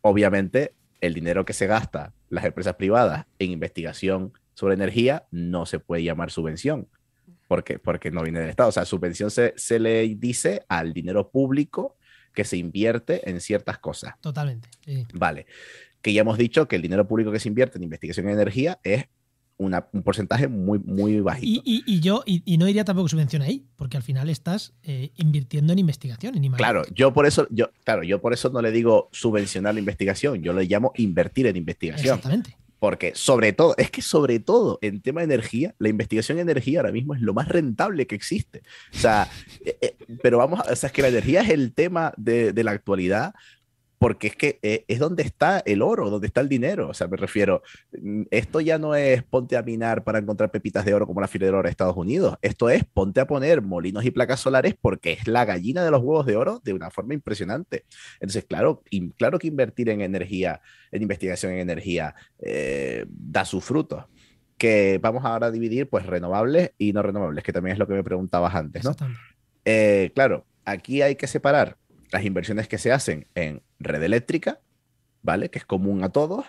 obviamente, el dinero que se gasta las empresas privadas en investigación sobre energía no se puede llamar subvención, porque, porque no viene del Estado. O sea, subvención se, se le dice al dinero público que se invierte en ciertas cosas. Totalmente. Vale. Que ya hemos dicho que el dinero público que se invierte en investigación en energía es un porcentaje muy, muy bajito. Y, y, yo y, no diría tampoco subvención ahí, porque al final estás eh, invirtiendo en investigación. En claro, yo por eso, yo, claro, yo por eso no le digo subvencionar la investigación, yo le llamo invertir en investigación. Exactamente. Porque sobre todo, es que sobre todo en tema de energía, la investigación en energía ahora mismo es lo más rentable que existe. O sea, [LAUGHS] eh, eh, pero vamos, a, o sea, es que la energía es el tema de, de la actualidad porque es que eh, es donde está el oro, donde está el dinero. O sea, me refiero, mm, esto ya no es ponte a minar para encontrar pepitas de oro como la oro de Estados Unidos. Esto es ponte a poner molinos y placas solares porque es la gallina de los huevos de oro de una forma impresionante. Entonces, claro, claro que invertir en energía, en investigación en energía, eh, da sus frutos que vamos ahora a dividir pues renovables y no renovables, que también es lo que me preguntabas antes, eh, claro, aquí hay que separar las inversiones que se hacen en red eléctrica, ¿vale? Que es común a todos.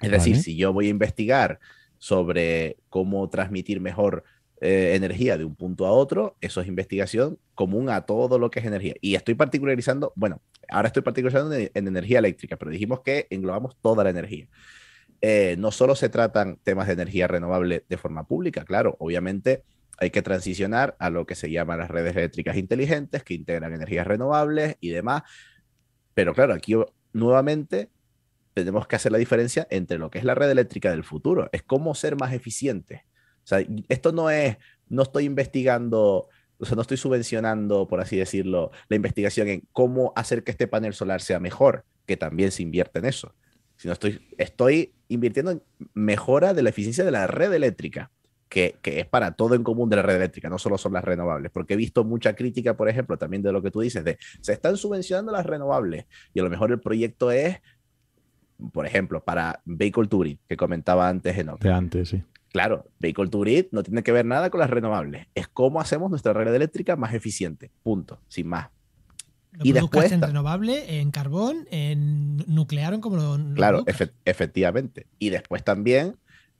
Es decir, si yo voy a investigar sobre cómo transmitir mejor eh, energía de un punto a otro, eso es investigación común a todo lo que es energía. Y estoy particularizando, bueno, ahora estoy particularizando en, energía eléctrica, pero dijimos que englobamos toda la energía. Eh, no solo se tratan temas de energía renovable de forma pública, claro, obviamente hay que transicionar a lo que se llama las redes eléctricas inteligentes, que integran energías renovables y demás. Pero claro, aquí nuevamente tenemos que hacer la diferencia entre lo que es la red eléctrica del futuro, es cómo ser más eficiente. O sea, esto no es, no estoy investigando, o sea, no estoy subvencionando, por así decirlo, la investigación en cómo hacer que este panel solar sea mejor, que también se invierte en eso, sino estoy, estoy invirtiendo en mejora de la eficiencia de la red eléctrica que, es para todo en común de la red eléctrica, no solo son las renovables, porque he visto mucha crítica, por ejemplo, también de lo que tú dices, de se están subvencionando las renovables y a lo mejor el proyecto es, por ejemplo, para Vehicle to que comentaba antes en De antes, sí. Claro, Vehicle to no tiene que ver nada con las renovables, es cómo hacemos nuestra red eléctrica más eficiente, punto, sin más. y después en renovable, en carbón, en nuclear, como Claro, efectivamente. Y después también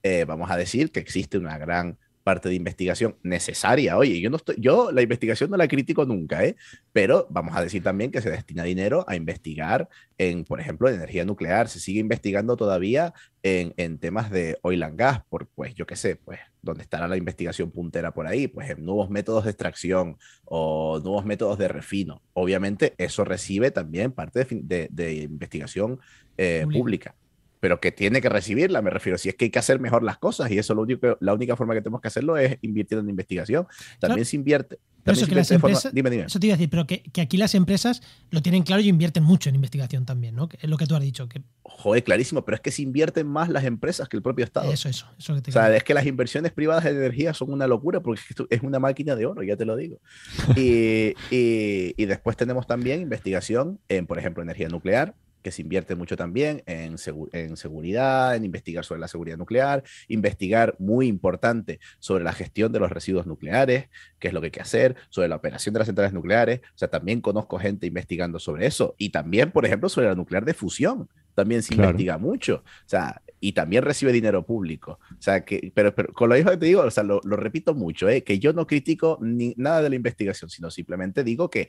eh, vamos a decir que existe una gran parte de investigación necesaria. Oye, yo no estoy, yo la investigación no la critico nunca, ¿eh? pero vamos a decir también que se destina dinero a investigar en, por ejemplo, en energía nuclear. Se sigue investigando todavía en, en, temas de oil and gas, por, pues yo qué sé, pues dónde estará la investigación puntera por ahí, pues en nuevos métodos de extracción o nuevos métodos de refino. Obviamente eso recibe también parte de, investigación eh, pública pero que tiene que recibirla, me refiero. Si es que hay que hacer mejor las cosas y eso lo la única forma que tenemos que hacerlo es invirtiendo en investigación. También se invierte. También eso, se las empresas, dime, dime. eso te iba a decir, pero que, aquí las empresas lo tienen claro y invierten mucho en investigación también, ¿no? es lo que tú has dicho. Que... Joder, clarísimo, pero es que se invierten más las empresas que el propio Estado. Eso, eso, eso que O sea, es que las inversiones privadas en energía son una locura porque es una máquina de oro, ya te lo digo. [LAUGHS] y, y después tenemos también investigación en, por ejemplo, energía nuclear, que se invierte mucho también en, en seguridad, en investigar sobre la seguridad nuclear, investigar muy importante sobre la gestión de los residuos nucleares, qué es lo que hay que hacer, sobre la operación de las centrales nucleares. O sea, también conozco gente investigando sobre eso y también, por ejemplo, sobre la nuclear de fusión. También se investiga mucho. O sea, y también recibe dinero público. O sea, que, pero, con lo mismo que te digo, o sea, lo, repito mucho, ¿eh? que yo no critico nada de la investigación, sino simplemente digo que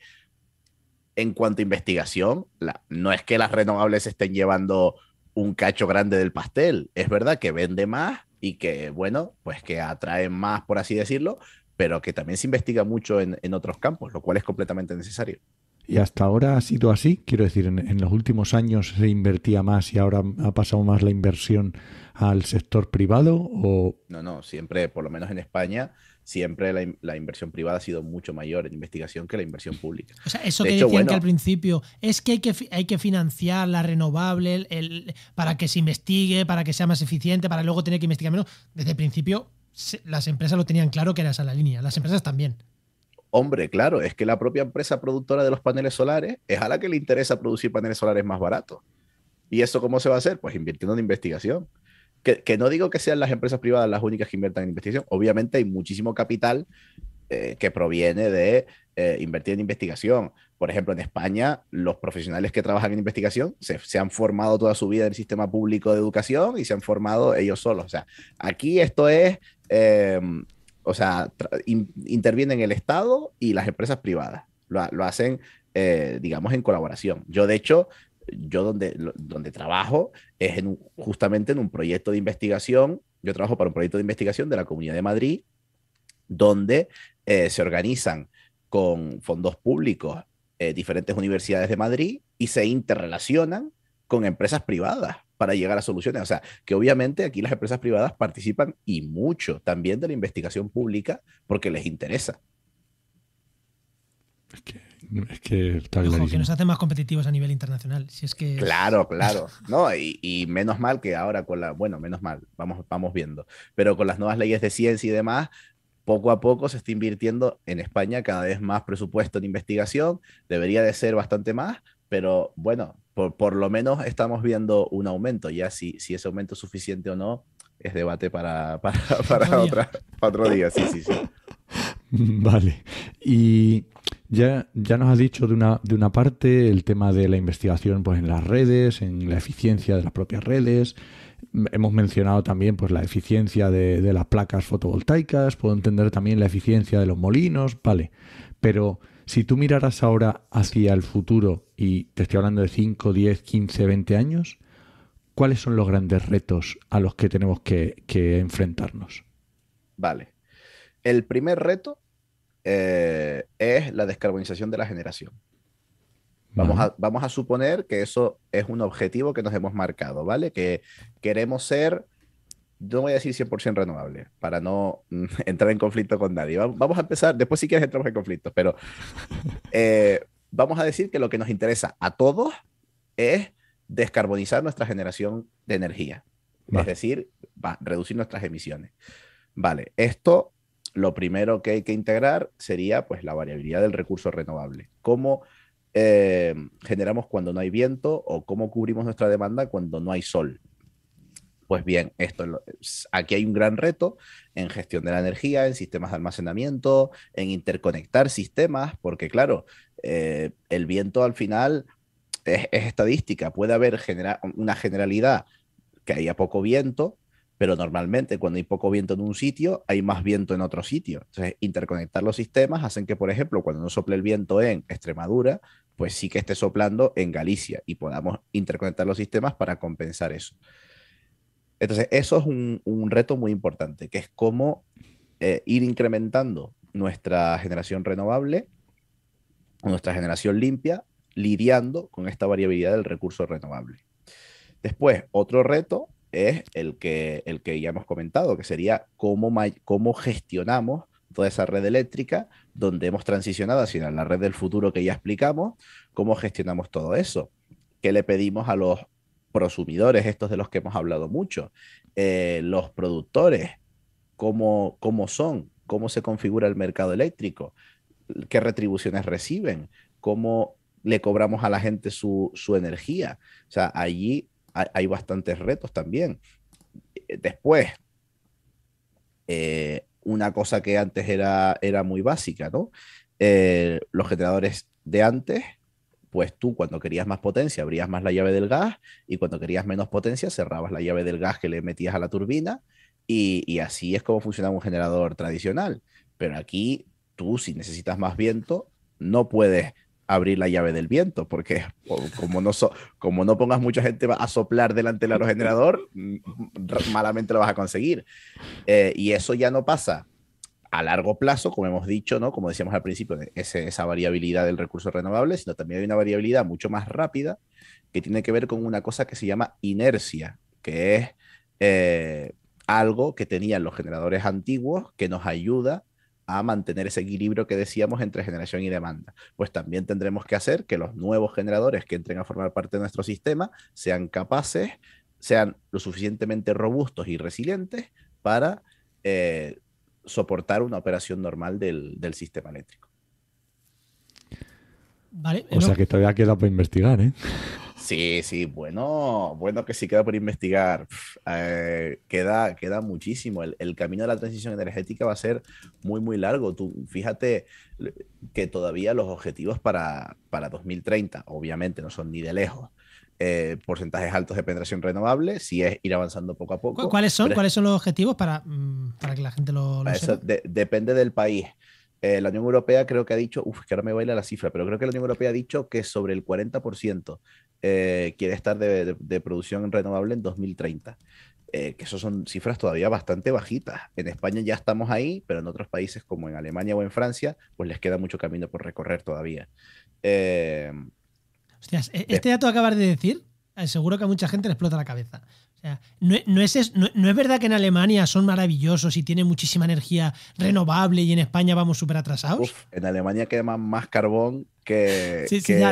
en cuanto a investigación, no es que las renovables estén llevando un cacho grande del pastel, es verdad que vende más y que, bueno, pues que atraen más, por así decirlo, pero que también se investiga mucho en otros campos, lo cual es completamente necesario. Y hasta ahora ha sido así, quiero decir, en, los últimos años se invertía más y ahora ha pasado más la inversión al sector privado o... No, no, siempre, por lo menos en España, siempre la, inversión privada ha sido mucho mayor en investigación que la inversión pública. O sea, eso que decían que al principio es que hay que, financiar la renovable el, para que se investigue, para que sea más eficiente, para luego tener que investigar menos. Desde el principio las empresas lo tenían claro que era esa la línea, las empresas también. Hombre, claro, es que la propia empresa productora de los paneles solares es a la que le interesa producir paneles solares más baratos. ¿Y eso cómo se va a hacer? Pues invirtiendo en investigación. Que, que, no digo que sean las empresas privadas las únicas que inviertan en investigación. Obviamente hay muchísimo capital eh, que proviene de eh, invertir en investigación. Por ejemplo, en España, los profesionales que trabajan en investigación se, se, han formado toda su vida en el sistema público de educación y se han formado ellos solos. O sea, aquí esto es eh, o sea, intervienen el Estado y las empresas privadas. Lo, hacen, eh, digamos, en colaboración. Yo, de hecho, yo donde, donde trabajo es en, justamente en un proyecto de investigación. Yo trabajo para un proyecto de investigación de la Comunidad de Madrid, donde eh, se organizan con fondos públicos eh, diferentes universidades de Madrid y se interrelacionan con empresas privadas para llegar a soluciones. O sea, que obviamente aquí las empresas privadas participan y mucho también de la investigación pública porque les interesa. Es que, nos hace más competitivos a nivel internacional. Si es que... Claro, claro. No, y, menos mal que ahora con la. Bueno, menos mal, vamos, vamos viendo. Pero con las nuevas leyes de ciencia y demás, poco a poco se está invirtiendo en España cada vez más presupuesto en investigación. Debería de ser bastante más, pero bueno, por, lo menos estamos viendo un aumento. Ya si, si ese aumento es suficiente o no, es debate para, [LAUGHS] para, para, otra, para otro día. Sí, sí, sí. [LAUGHS] Vale. Y ya, ya nos ha dicho de una, de una parte el tema de la investigación pues, en las redes, en la eficiencia de las propias redes. Hemos mencionado también pues, la eficiencia de, de las placas fotovoltaicas. Puedo entender también la eficiencia de los molinos. Vale. Pero si tú miraras ahora hacia el futuro, y te estoy hablando de 5, 10, 15, 20 años, ¿cuáles son los grandes retos a los que tenemos que, enfrentarnos? Vale. El primer reto eh, es la descarbonización de la generación. Vamos vamos a, suponer que eso es un objetivo que nos hemos marcado, ¿vale? Que queremos ser no voy a decir 100% renovable para no [LAUGHS] entrar en conflicto con nadie. Vamos a empezar, después si quieres entramos en conflicto, pero eh, vamos a decir que lo que nos interesa a todos es descarbonizar nuestra generación de energía, es decir, reducir nuestras emisiones. Vale, esto lo primero que hay que integrar sería pues la variabilidad del recurso renovable. ¿Cómo eh, generamos cuando no hay viento o cómo cubrimos nuestra demanda cuando no hay sol? Pues bien, esto, aquí hay un gran reto en gestión de la energía, en sistemas de almacenamiento, en interconectar sistemas, porque claro, eh, el viento al final es, estadística, puede haber una generalidad que haya poco viento, pero normalmente cuando hay poco viento en un sitio, hay más viento en otro sitio. Entonces, interconectar los sistemas hacen que, por ejemplo, cuando no sople el viento en Extremadura, pues sí que esté soplando en Galicia y podamos interconectar los sistemas para compensar eso. Entonces, eso es un, reto muy importante, que es cómo eh, ir incrementando nuestra generación renovable, nuestra generación limpia, lidiando con esta variabilidad del recurso renovable. Después, otro reto es el que, el que ya hemos comentado, que sería cómo, cómo gestionamos toda esa red eléctrica donde hemos transicionado hacia la red del futuro que ya explicamos, cómo gestionamos todo eso, qué le pedimos a los prosumidores, estos de los que hemos hablado mucho, eh, los productores, cómo, son, cómo se configura el mercado eléctrico, qué retribuciones reciben, cómo le cobramos a la gente su, su energía. O sea, allí hay, bastantes retos también. Eh, después, eh, una cosa que antes era, era muy básica, ¿no? los generadores de antes pues tú cuando querías más potencia abrías más la llave del gas y cuando querías menos potencia cerrabas la llave del gas que le metías a la turbina y, así es como funcionaba un generador tradicional. Pero aquí tú si necesitas más viento no puedes abrir la llave del viento, porque [LAUGHS] como no, como no pongas mucha gente a soplar delante del [LAUGHS] aerogenerador, malamente lo vas a conseguir. Eh, y eso ya no pasa a largo plazo, como hemos dicho, ¿no? Como decíamos al principio, esa variabilidad del recurso renovable, sino también hay una variabilidad mucho más rápida que tiene que ver con una cosa que se llama inercia, que es eh, algo que tenían los generadores antiguos que nos ayuda a mantener ese equilibrio que decíamos entre generación y demanda. Pues también tendremos que hacer que los nuevos generadores que entren a formar parte de nuestro sistema sean capaces, sean lo suficientemente robustos y resilientes para eh, soportar una operación normal del, sistema eléctrico. o sea que todavía queda por investigar, ¿eh? Sí, sí, bueno, bueno que sí queda por investigar. Eh, queda, queda muchísimo. El, camino de la transición energética va a ser muy, muy largo. Tú, fíjate eh, que todavía los objetivos para 2030, obviamente, no son ni de lejos. Eh, porcentajes altos de penetración renovable, si es ir avanzando poco a poco. ¿Cuáles son, ¿cuáles son los objetivos para, mm, para que la gente lo, sepa? depende del país. Eh, la Unión Europea creo que ha dicho, uff, que ahora me baila la cifra, pero creo que la Unión Europea ha dicho que sobre el 40% eh, quiere estar de, producción renovable en 2030. Eh, que eso son cifras todavía bastante bajitas. En España ya estamos ahí, pero en otros países como en Alemania o en Francia, pues les queda mucho camino por recorrer todavía. Hostias, e- este dato acabas de decir, eh, seguro que a mucha gente le explota la cabeza. O sea, no, e, es, no, es, verdad que en Alemania son maravillosos y tienen muchísima energía renovable y en España vamos súper atrasados? Uf, en Alemania queman más carbón que, sí, sí, lo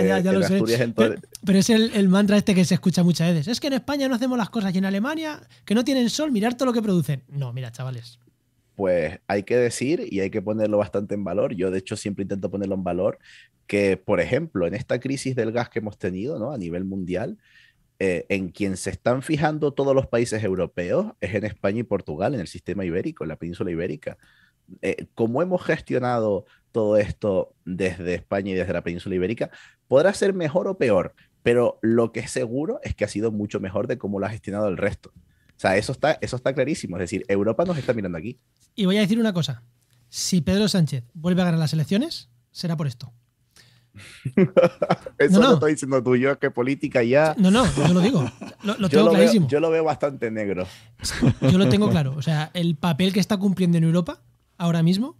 Pero, es el, el, mantra este que se escucha muchas veces. Es que en España no hacemos las cosas y en Alemania, que no tienen sol, mirar todo lo que producen. No, mira, chavales pues hay que decir y hay que ponerlo bastante en valor. Yo de hecho siempre intento ponerlo en valor que, por ejemplo, en esta crisis del gas que hemos tenido ¿no? a nivel mundial, eh, en quien se están fijando todos los países europeos es en España y Portugal, en el sistema ibérico, en la península ibérica. Eh, como hemos gestionado todo esto desde España y desde la península ibérica, podrá ser mejor o peor, pero lo que es seguro es que ha sido mucho mejor de cómo lo ha gestionado el resto. O sea, eso está, eso está clarísimo. Es decir, Europa nos está mirando aquí. Y voy a decir una cosa. Si Pedro Sánchez vuelve a ganar las elecciones, será por esto. [LAUGHS] Eso no, lo estoy diciendo tú, yo que política ya. No, no, yo lo digo. Lo, [LAUGHS] tengo clarísimo. yo lo veo bastante negro. Yo lo tengo claro. O sea, el papel que está cumpliendo en Europa ahora mismo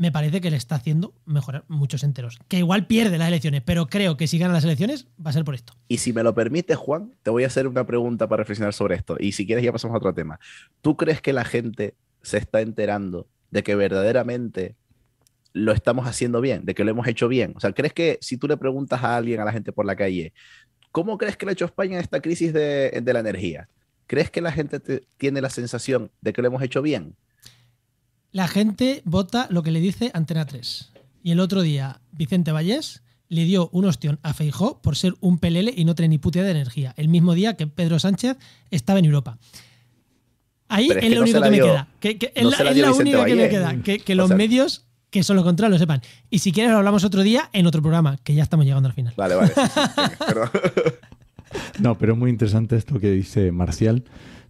me parece que le está haciendo mejorar muchos enteros. Que igual pierde las elecciones, pero creo que si gana las elecciones va a ser por esto. Y si me lo permite, Juan, te voy a hacer una pregunta para reflexionar sobre esto. Y si quieres ya pasamos a otro tema. ¿Tú crees que la gente se está enterando de que verdaderamente lo estamos haciendo bien, de que lo hemos hecho bien? O sea, ¿crees que si tú le preguntas a alguien, a la gente por la calle, ¿cómo crees que lo ha hecho España en esta crisis de, la energía? ¿Crees que la gente tiene la sensación de que lo hemos hecho bien? La gente vota lo que le dice Antena 3. Y el otro día, Vicente Vallés le dio un ostión a Feijó por ser un pelele y no tener ni puta de energía. El mismo día que Pedro Sánchez estaba en Europa. Ahí es, lo único que me queda. Que, la, única que me queda. Que, los medios que son los contrarios lo sepan. Y si quieres lo hablamos otro día en otro programa, que ya estamos llegando al final. Vale, vale. [LAUGHS] no, pero es muy interesante esto que dice Marcial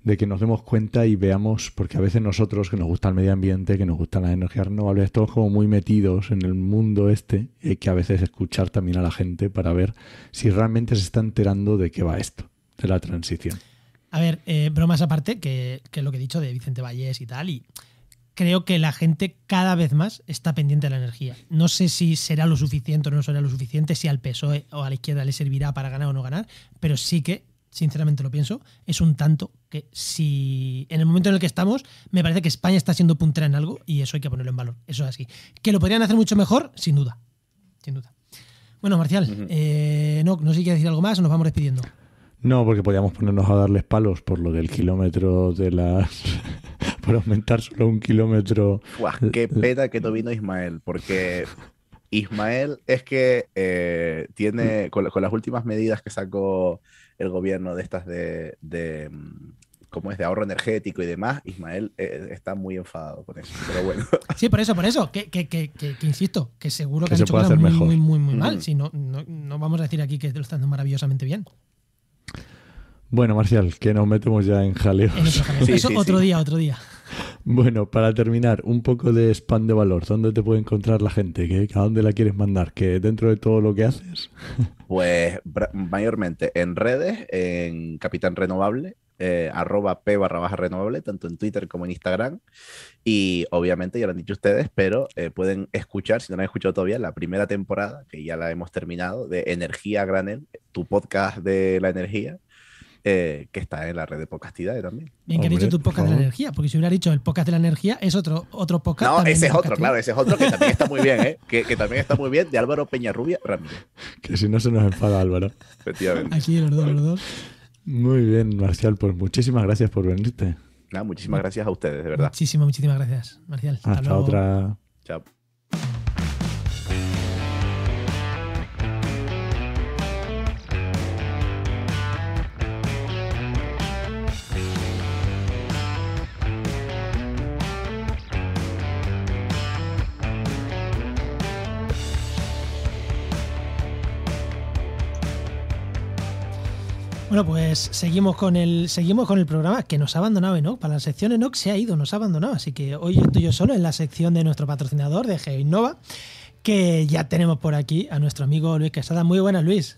de que nos demos cuenta y veamos, porque a veces nosotros que nos gusta el medio ambiente, que nos gustan las energías renovables, estamos como muy metidos en el mundo este, y que a veces escuchar también a la gente para ver si realmente se está enterando de qué va esto, de la transición. A ver, eh, bromas aparte, que, que, lo que he dicho de Vicente Vallés y tal, y creo que la gente cada vez más está pendiente de la energía. No sé si será lo suficiente o no será lo suficiente, si al PSOE o a la izquierda le servirá para ganar o no ganar, pero sí que sinceramente lo pienso, es un tanto que si en el momento en el que estamos, me parece que España está siendo puntera en algo y eso hay que ponerlo en valor. Eso es así. Que lo podrían hacer mucho mejor, sin duda. Sin duda. Bueno, Marcial, eh, no, no sé si quieres decir algo más o nos vamos despidiendo. No, porque podríamos ponernos a darles palos por lo del kilómetro de las. [LAUGHS] por aumentar solo un kilómetro. ¡Qué peta que no vino Ismael! Porque Ismael es que eh, tiene, con, las últimas medidas que sacó el gobierno de estas de, mm, como es de ahorro energético y demás, Ismael eh, está muy enfadado con eso. Pero bueno. [LAUGHS] Sí, por eso, por eso, que, que, que, insisto, que seguro que, han hecho cosas muy, muy, muy, mal. Mm. Si no, no, vamos a decir aquí que lo están haciendo maravillosamente bien. Bueno, Marcial, que nos metemos ya en jaleo. [LAUGHS] eso otro día, otro día. Bueno, para terminar, un poco de spam de valor. ¿Dónde te puede encontrar la gente? ¿A dónde la quieres mandar? ¿Que dentro de todo lo que haces? [LAUGHS] Pues mayormente en redes, en Capitán Renovable, eh, arroba p barra baja renovable, tanto en Twitter como en Instagram. Y obviamente ya lo han dicho ustedes, pero eh, pueden escuchar, si no lo han escuchado todavía, la primera temporada, que ya la hemos terminado, de Energía Granel, tu podcast de la energía, eh, que está en la red de podcastidad e también. Bien que has dicho tu podcast de la energía, porque si hubiera dicho el podcast de la energía es otro, otro podcast. No, ese es otro, claro, e. ese es otro que [LAUGHS] también está muy bien, ¿eh? que, que también está muy bien, de Álvaro Peñarrubia Ramírez. Que si no se nos enfada Álvaro. Efectivamente. Aquí los dos, los dos. Muy bien, Marcial, pues muchísimas gracias por venirte. Nada, muchísimas gracias a ustedes, de verdad. Muchísimas, muchísimas gracias, Marcial. Hasta, otra. Chao. Bueno, pues seguimos con el seguimos con el programa que nos ha abandonado Enoch. Para la sección Enoch se ha ido, nos ha abandonado. Así que hoy estoy yo solo en la sección de nuestro patrocinador de GeoInnova, que ya tenemos por aquí a nuestro amigo Luis Quesada. Muy buenas, Luis.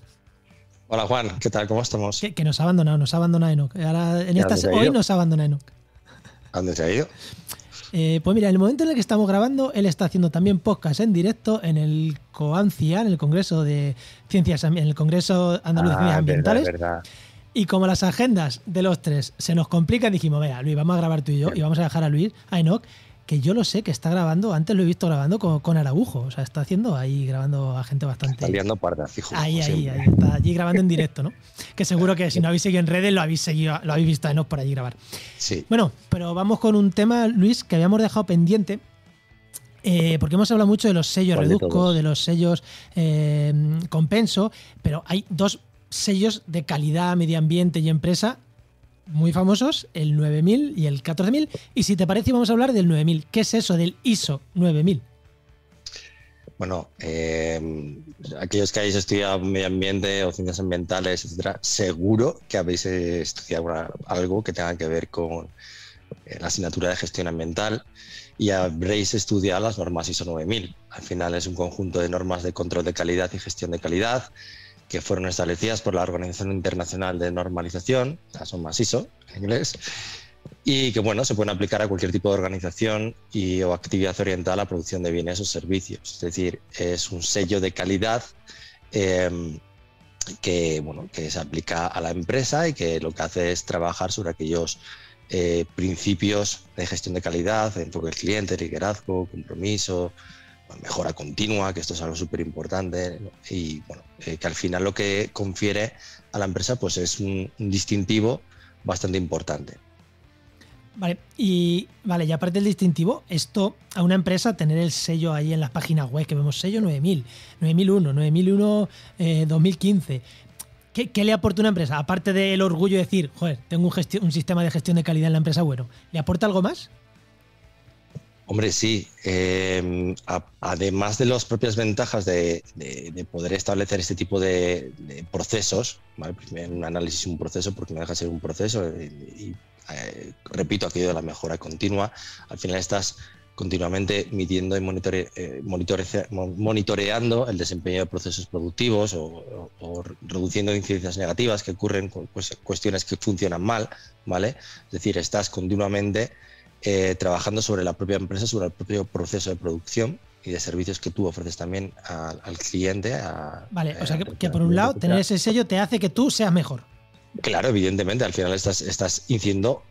Hola Juan, ¿qué tal? ¿Cómo estamos? Que, nos ha abandonado, nos ha abandonado Enoch. en esta, hoy nos ha abandonado Enoch. ¿A dónde se ha ido? Eh, pues mira, en el momento en el que estamos grabando, él está haciendo también podcast en directo en el COANCIA, en el Congreso de Ciencias, en el Congreso Andaluz ah, de Ciencias Ambientales. Y como las agendas de los tres se nos complican, dijimos, mira, Luis, vamos a grabar tú y yo y vamos a dejar a Luis, a Enoch, que yo lo sé que está grabando, antes lo he visto grabando con, con o sea, está haciendo ahí grabando a gente bastante. Está liando pardas, Ahí, ahí, ahí, está allí grabando en directo, ¿no? [LAUGHS] Que seguro que si no habéis seguido en redes, lo habéis seguido, lo habéis visto no por allí grabar. Sí. Bueno, pero vamos con un tema, Luis, que habíamos dejado pendiente. Eh, porque hemos hablado mucho de los sellos Reduzco, de, los sellos eh, Compenso, pero hay dos sellos de calidad, medio ambiente y empresa muy famosos, el 9000 y el 14000. Y si te parece, vamos a hablar del 9000. ¿Qué es eso del ISO 9000? Bueno, eh, aquellos que hayáis estudiado medio ambiente o ciencias ambientales, etcétera, seguro que habéis eh, estudiado algo que tenga que ver con eh, la asignatura de gestión ambiental y habréis estudiado las normas ISO 9000. Al final es un conjunto de normas de control de calidad y gestión de calidad que fueron establecidas por la Organización Internacional de Normalización, son más ISO en inglés, y que bueno, se pueden aplicar a cualquier tipo de organización y, o actividad orientada a la producción de bienes o servicios. Es decir, es un sello de calidad em, que, se aplica a la empresa y que lo que hace es trabajar sobre aquellos eh, principios de gestión de calidad, enfoque del cliente, liderazgo, compromiso, pues, mejora continua, que esto es algo súper importante y bueno, eh, que al final lo que confiere a la empresa pues es un, distintivo bastante importante. Vale, y vale, ya aparte del distintivo, esto a una empresa tener el sello ahí en las páginas web que vemos sello 9000, 9001, 9001 2015. ¿Qué, le aporta una empresa? Aparte del orgullo de decir, joder, tengo un, un sistema de gestión de calidad en la empresa bueno, ¿le aporta algo más? Hombre, sí. Em, además de las propias ventajas de, poder establecer este tipo de, procesos, Primero pues un análisis, un proceso, porque no deja ser un proceso, eh, y, eh, repito, aquello de la mejora continua, al final estás continuamente midiendo y eh, monitoreando el desempeño de procesos productivos o, reduciendo incidencias negativas que ocurren, con pues, cuestiones que funcionan mal, ¿vale? Es decir, estás continuamente eh, trabajando sobre la propia empresa, sobre el propio proceso de producción y de servicios que tú ofreces también al cliente. vale, o eh, sea que, por un lado tener ese sello te hace que tú seas mejor. Claro, evidentemente, al final estás, estás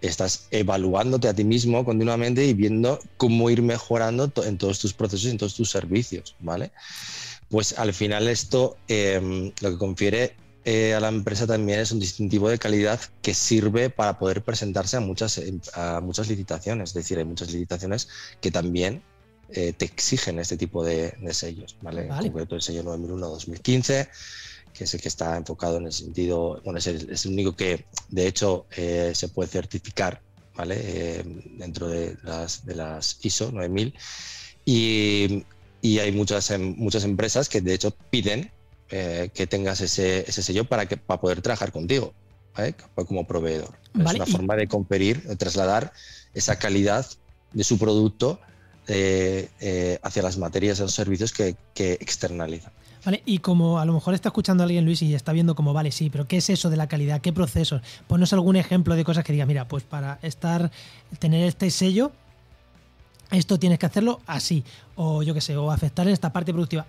estás evaluándote a ti mismo continuamente y viendo cómo ir mejorando en todos tus procesos y en todos tus servicios, ¿vale? Pues al final esto em, lo que confiere eh, a la empresa también es un distintivo de calidad que sirve para poder presentarse a muchas, em, a muchas licitaciones. Es decir, hay muchas licitaciones que también eh, te exigen este tipo de, sellos. ¿vale? En concreto, el sello 9001-2015, que es el que está enfocado en el sentido, bueno, es el, único que de hecho eh, se puede certificar ¿vale? dentro de las, de las ISO 9000. Y, hay muchas, em, muchas empresas que de hecho piden eh, que tengas ese, sello para, que, para poder trabajar contigo como proveedor. es una forma de conferir, de trasladar esa calidad de su producto eh, eh, hacia las materias los servicios que, que y como a lo mejor está escuchando alguien Luis y está viendo como, vale, sí, pero ¿qué es eso de la calidad? ¿Qué procesos? Ponnos algún ejemplo de cosas que diga, mira, pues para estar, tener este sello, esto tienes que hacerlo así, o yo qué sé, o afectar en esta parte productiva.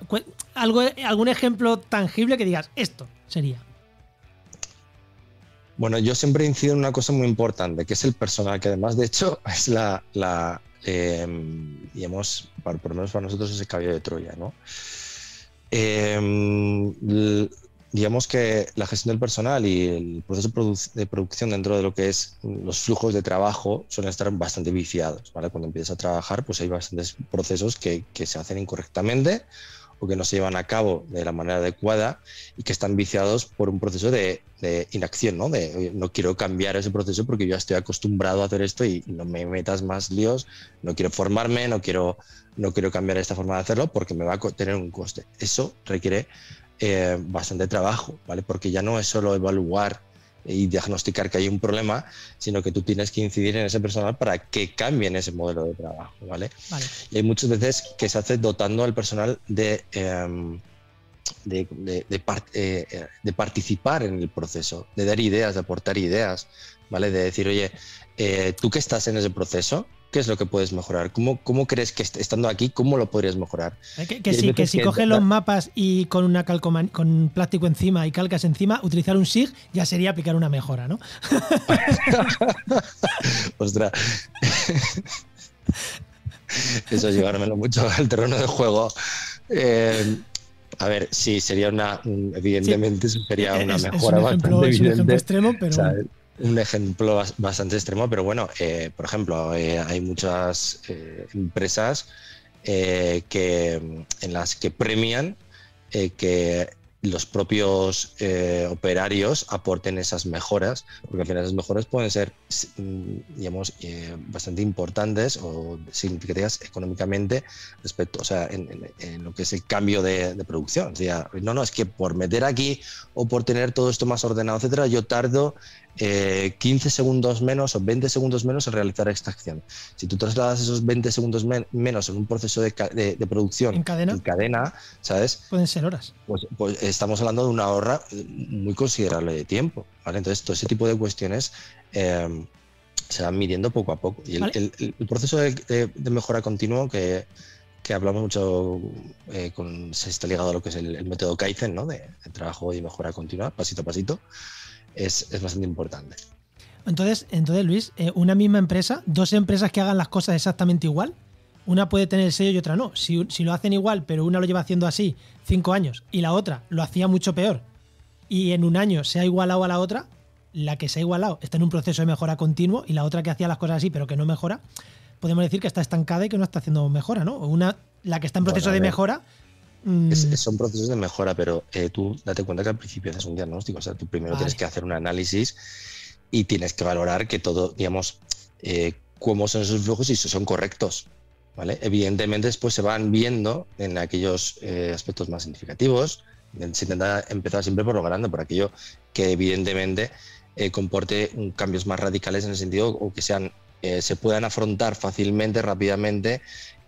¿Algo, ¿Algún ejemplo tangible que digas, esto sería? Bueno, yo siempre incido en una cosa muy importante, que es el personal, que además, de hecho, [LAUGHS] es la, y hemos, em, por, lo menos para nosotros, es el caballo de Troya, ¿no? Em, digamos que la gestión del personal y el proceso de producción dentro de lo que es los flujos de trabajo suelen estar bastante viciados, Cuando empiezas a trabajar, pues hay bastantes procesos que, se hacen incorrectamente o que no se llevan a cabo de la manera adecuada y que están viciados por un proceso de, inacción, ¿no? De no quiero cambiar ese proceso porque yo estoy acostumbrado a hacer esto y no me metas más líos, no quiero formarme, no quiero, no quiero cambiar esta forma de hacerlo porque me va a tener un coste. Eso requiere eh, bastante trabajo, ¿vale? Porque ya no es solo evaluar y diagnosticar que hay un problema, sino que tú tienes que incidir en ese personal para que cambien ese modelo de trabajo, ¿vale? Y hay muchas veces que se hace dotando al personal de, em, eh, eh, de, participar en el proceso, de dar ideas, de aportar ideas, ¿vale? De decir, oye, tú que estás en ese proceso, qué es lo que puedes mejorar, cómo, cómo crees que estando aquí, cómo lo podrías mejorar. Eh, que, que si coges los mapas y con una con plástico encima y calcas encima, utilizar un SIG ya sería aplicar una mejora, ¿no? [LAUGHS] Ostras. [LAUGHS] Eso es llevármelo mucho al terreno del juego. Em, a ver, sí, sería una. Evidentemente, sería e-, una mejora bastante es Extremo, pero un ejemplo bastante extremo, pero bueno, eh, por ejemplo, eh, hay muchas eh, empresas que, mm, en las que premian que los propios operarios aporten esas mejoras, porque al final esas mejoras pueden ser, mm, digamos, bastante importantes o significativas económicamente respecto, o sea, en, lo que es el cambio de, producción. sea, no, no, es que por meter aquí o por tener todo esto más ordenado, etcétera, yo tardo 15 eh, segundos menos o 20 segundos menos en realizar esta acción. Si tú trasladas esos 20 segundos menos en un proceso de, producción ¿En cadena? cadena, ¿sabes? Pueden ser horas. Pues, pues estamos hablando de una ahorra muy considerable de tiempo. ¿vale? Entonces, todo ese tipo de cuestiones em, se van midiendo poco a poco. Y el, proceso de, mejora continua que, que hablamos mucho, eh, con, se está ligado a lo que es el, método Kaizen, ¿no? de, trabajo y mejora continua, pasito a pasito es, bastante importante. Entonces, entonces Luis, eh, una misma empresa, dos empresas que hagan las cosas exactamente igual, una puede tener el sello y otra no. Si, lo hacen igual, pero una lo lleva haciendo así cinco años y la otra lo hacía mucho peor y en un año se ha igualado a la otra, la que se ha igualado está en un proceso de mejora continuo y la otra que hacía las cosas así pero que no mejora, podemos decir que está estancada y que no está haciendo mejora, ¿no? Una, la que está en proceso de mejora Mm. son procesos de mejora, pero eh, tú date cuenta que al principio haces un diagnóstico, o sea, tú primero tienes que hacer un análisis y tienes que valorar que todo, digamos, eh, cómo son esos flujos y si son correctos. ¿vale? Evidentemente después se van viendo en aquellos eh, aspectos más significativos, se intenta empezar siempre por lo grande, por aquello que evidentemente comporte cambios más radicales en el sentido o que sean se puedan afrontar fácilmente, rápidamente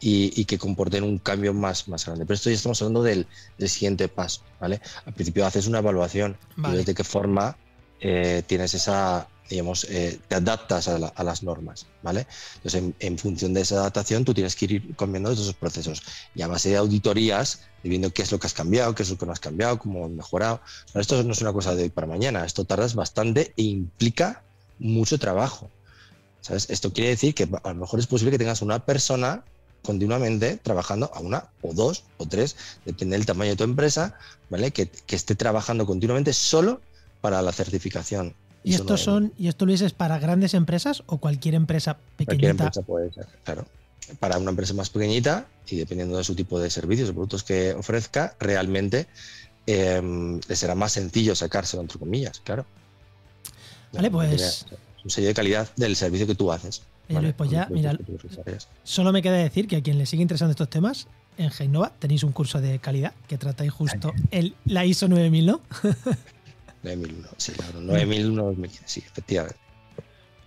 y, que comporten un cambio más, más grande. Pero esto ya estamos hablando del, del siguiente paso, ¿vale? Al principio haces una evaluación de qué forma eh, tienes esa, digamos, eh, te adaptas a, las normas, ¿vale? Entonces, en, función de esa adaptación, tú tienes que ir cambiando esos procesos. Y a base de auditorías, viendo qué es lo que has cambiado, qué es lo que no has cambiado, cómo has mejorado. esto no es una cosa de hoy para mañana, esto tardas bastante e implica mucho trabajo. ¿Sabes? Esto quiere decir que a lo mejor es posible que tengas una persona continuamente trabajando a una o dos o tres, depende del tamaño de tu empresa, ¿vale? Que, esté trabajando continuamente solo para la certificación. ¿Y estos son, y esto Luis, es para grandes empresas o cualquier empresa pequeñita? Cualquier empresa puede ser, claro. Para una empresa más pequeñita y dependiendo de su tipo de servicios o productos que ofrezca, realmente em, le será más sencillo sacárselo, entre comillas, claro. Vale, pues. un sello de calidad del servicio que tú haces pues ya, mira, solo me queda decir que a quien le sigue interesando estos temas, en Genova tenéis un curso de calidad que tratáis justo el, la ISO 9000, ¿no? 9001, [LAUGHS] sí, claro, 9001, 2015, sí, efectivamente.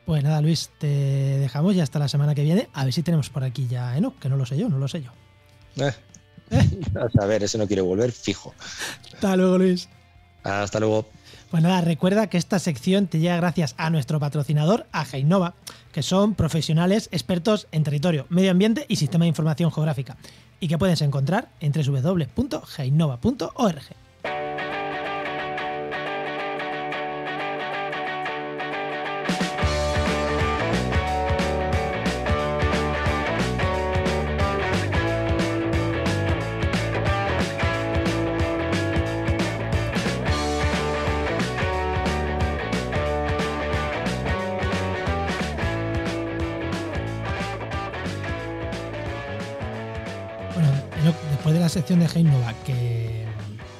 Pues nada, Luis, te dejamos ya hasta la semana que viene. A ver si tenemos por aquí ya Eno, que no lo sé yo, no lo sé yo. Eh. ¿Eh? [LAUGHS] a ver, ese no quiere volver, fijo. Hasta luego, Luis. Hasta luego. Pues nada, recuerda que esta sección te llega gracias a nuestro patrocinador, a que son profesionales expertos en territorio, medio ambiente y sistema de información geográfica, y que puedes encontrar en www.jainova.org. la sección de Jaime que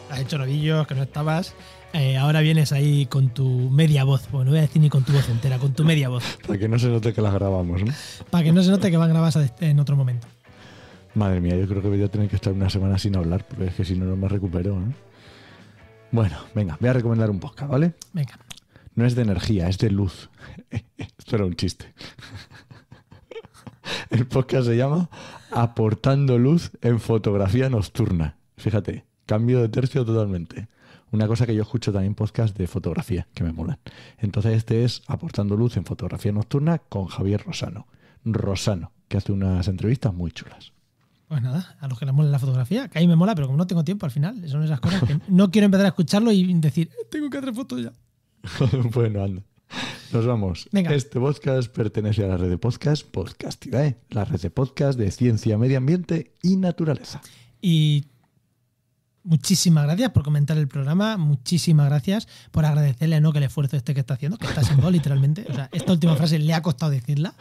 has hecho rodillos que no estabas, eh, ahora vienes ahí con tu media voz, bueno, no voy a decir ni con tu voz entera, con tu media voz. [LAUGHS] Para que no se note que la grabamos, Para que no se note que van grabadas este, en otro momento. Madre mía, yo creo que voy a tener que estar una semana sin hablar, porque es que si no, no me recupero. ¿eh? Bueno, venga, voy a recomendar un podcast, ¿vale? Venga. No es de energía, es de luz. [LAUGHS] Esto un chiste. [LAUGHS] El podcast se llama aportando luz en fotografía nocturna. Fíjate, cambio de tercio totalmente. Una cosa que yo escucho también podcast de fotografía, que me molan. Entonces este es Aportando Luz en Fotografía Nocturna con Javier Rosano. Rosano, que hace unas entrevistas muy chulas. Pues nada, a los que les mola la fotografía, que ahí me mola, pero como no tengo tiempo al final, son esas cosas que [LAUGHS] no quiero empezar a escucharlo y decir, eh, tengo que hacer fotos ya. [LAUGHS] bueno, anda. Nos vamos. Este podcast pertenece a la red de podcast Podcastidae, la red de podcast de ciencia, medio ambiente y naturaleza. Y muchísimas gracias por comentar el programa, muchísimas gracias por agradecerle ¿no? que el esfuerzo este que está haciendo, que está sin voz literalmente. esta última frase le ha costado decirla,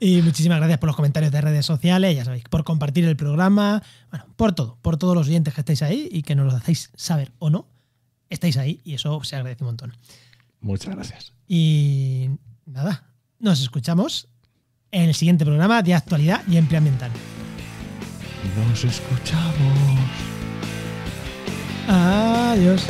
Y muchísimas gracias por los comentarios de redes sociales, ya sabéis, por compartir el programa, bueno, por todo, por todos los oyentes que estáis ahí y que nos lo hacéis saber o no. Estáis ahí y eso se agradece un montón. Muchas gracias. Y nada, nos escuchamos en el siguiente programa de actualidad y empleo ambiental. Nos escuchamos. Adiós.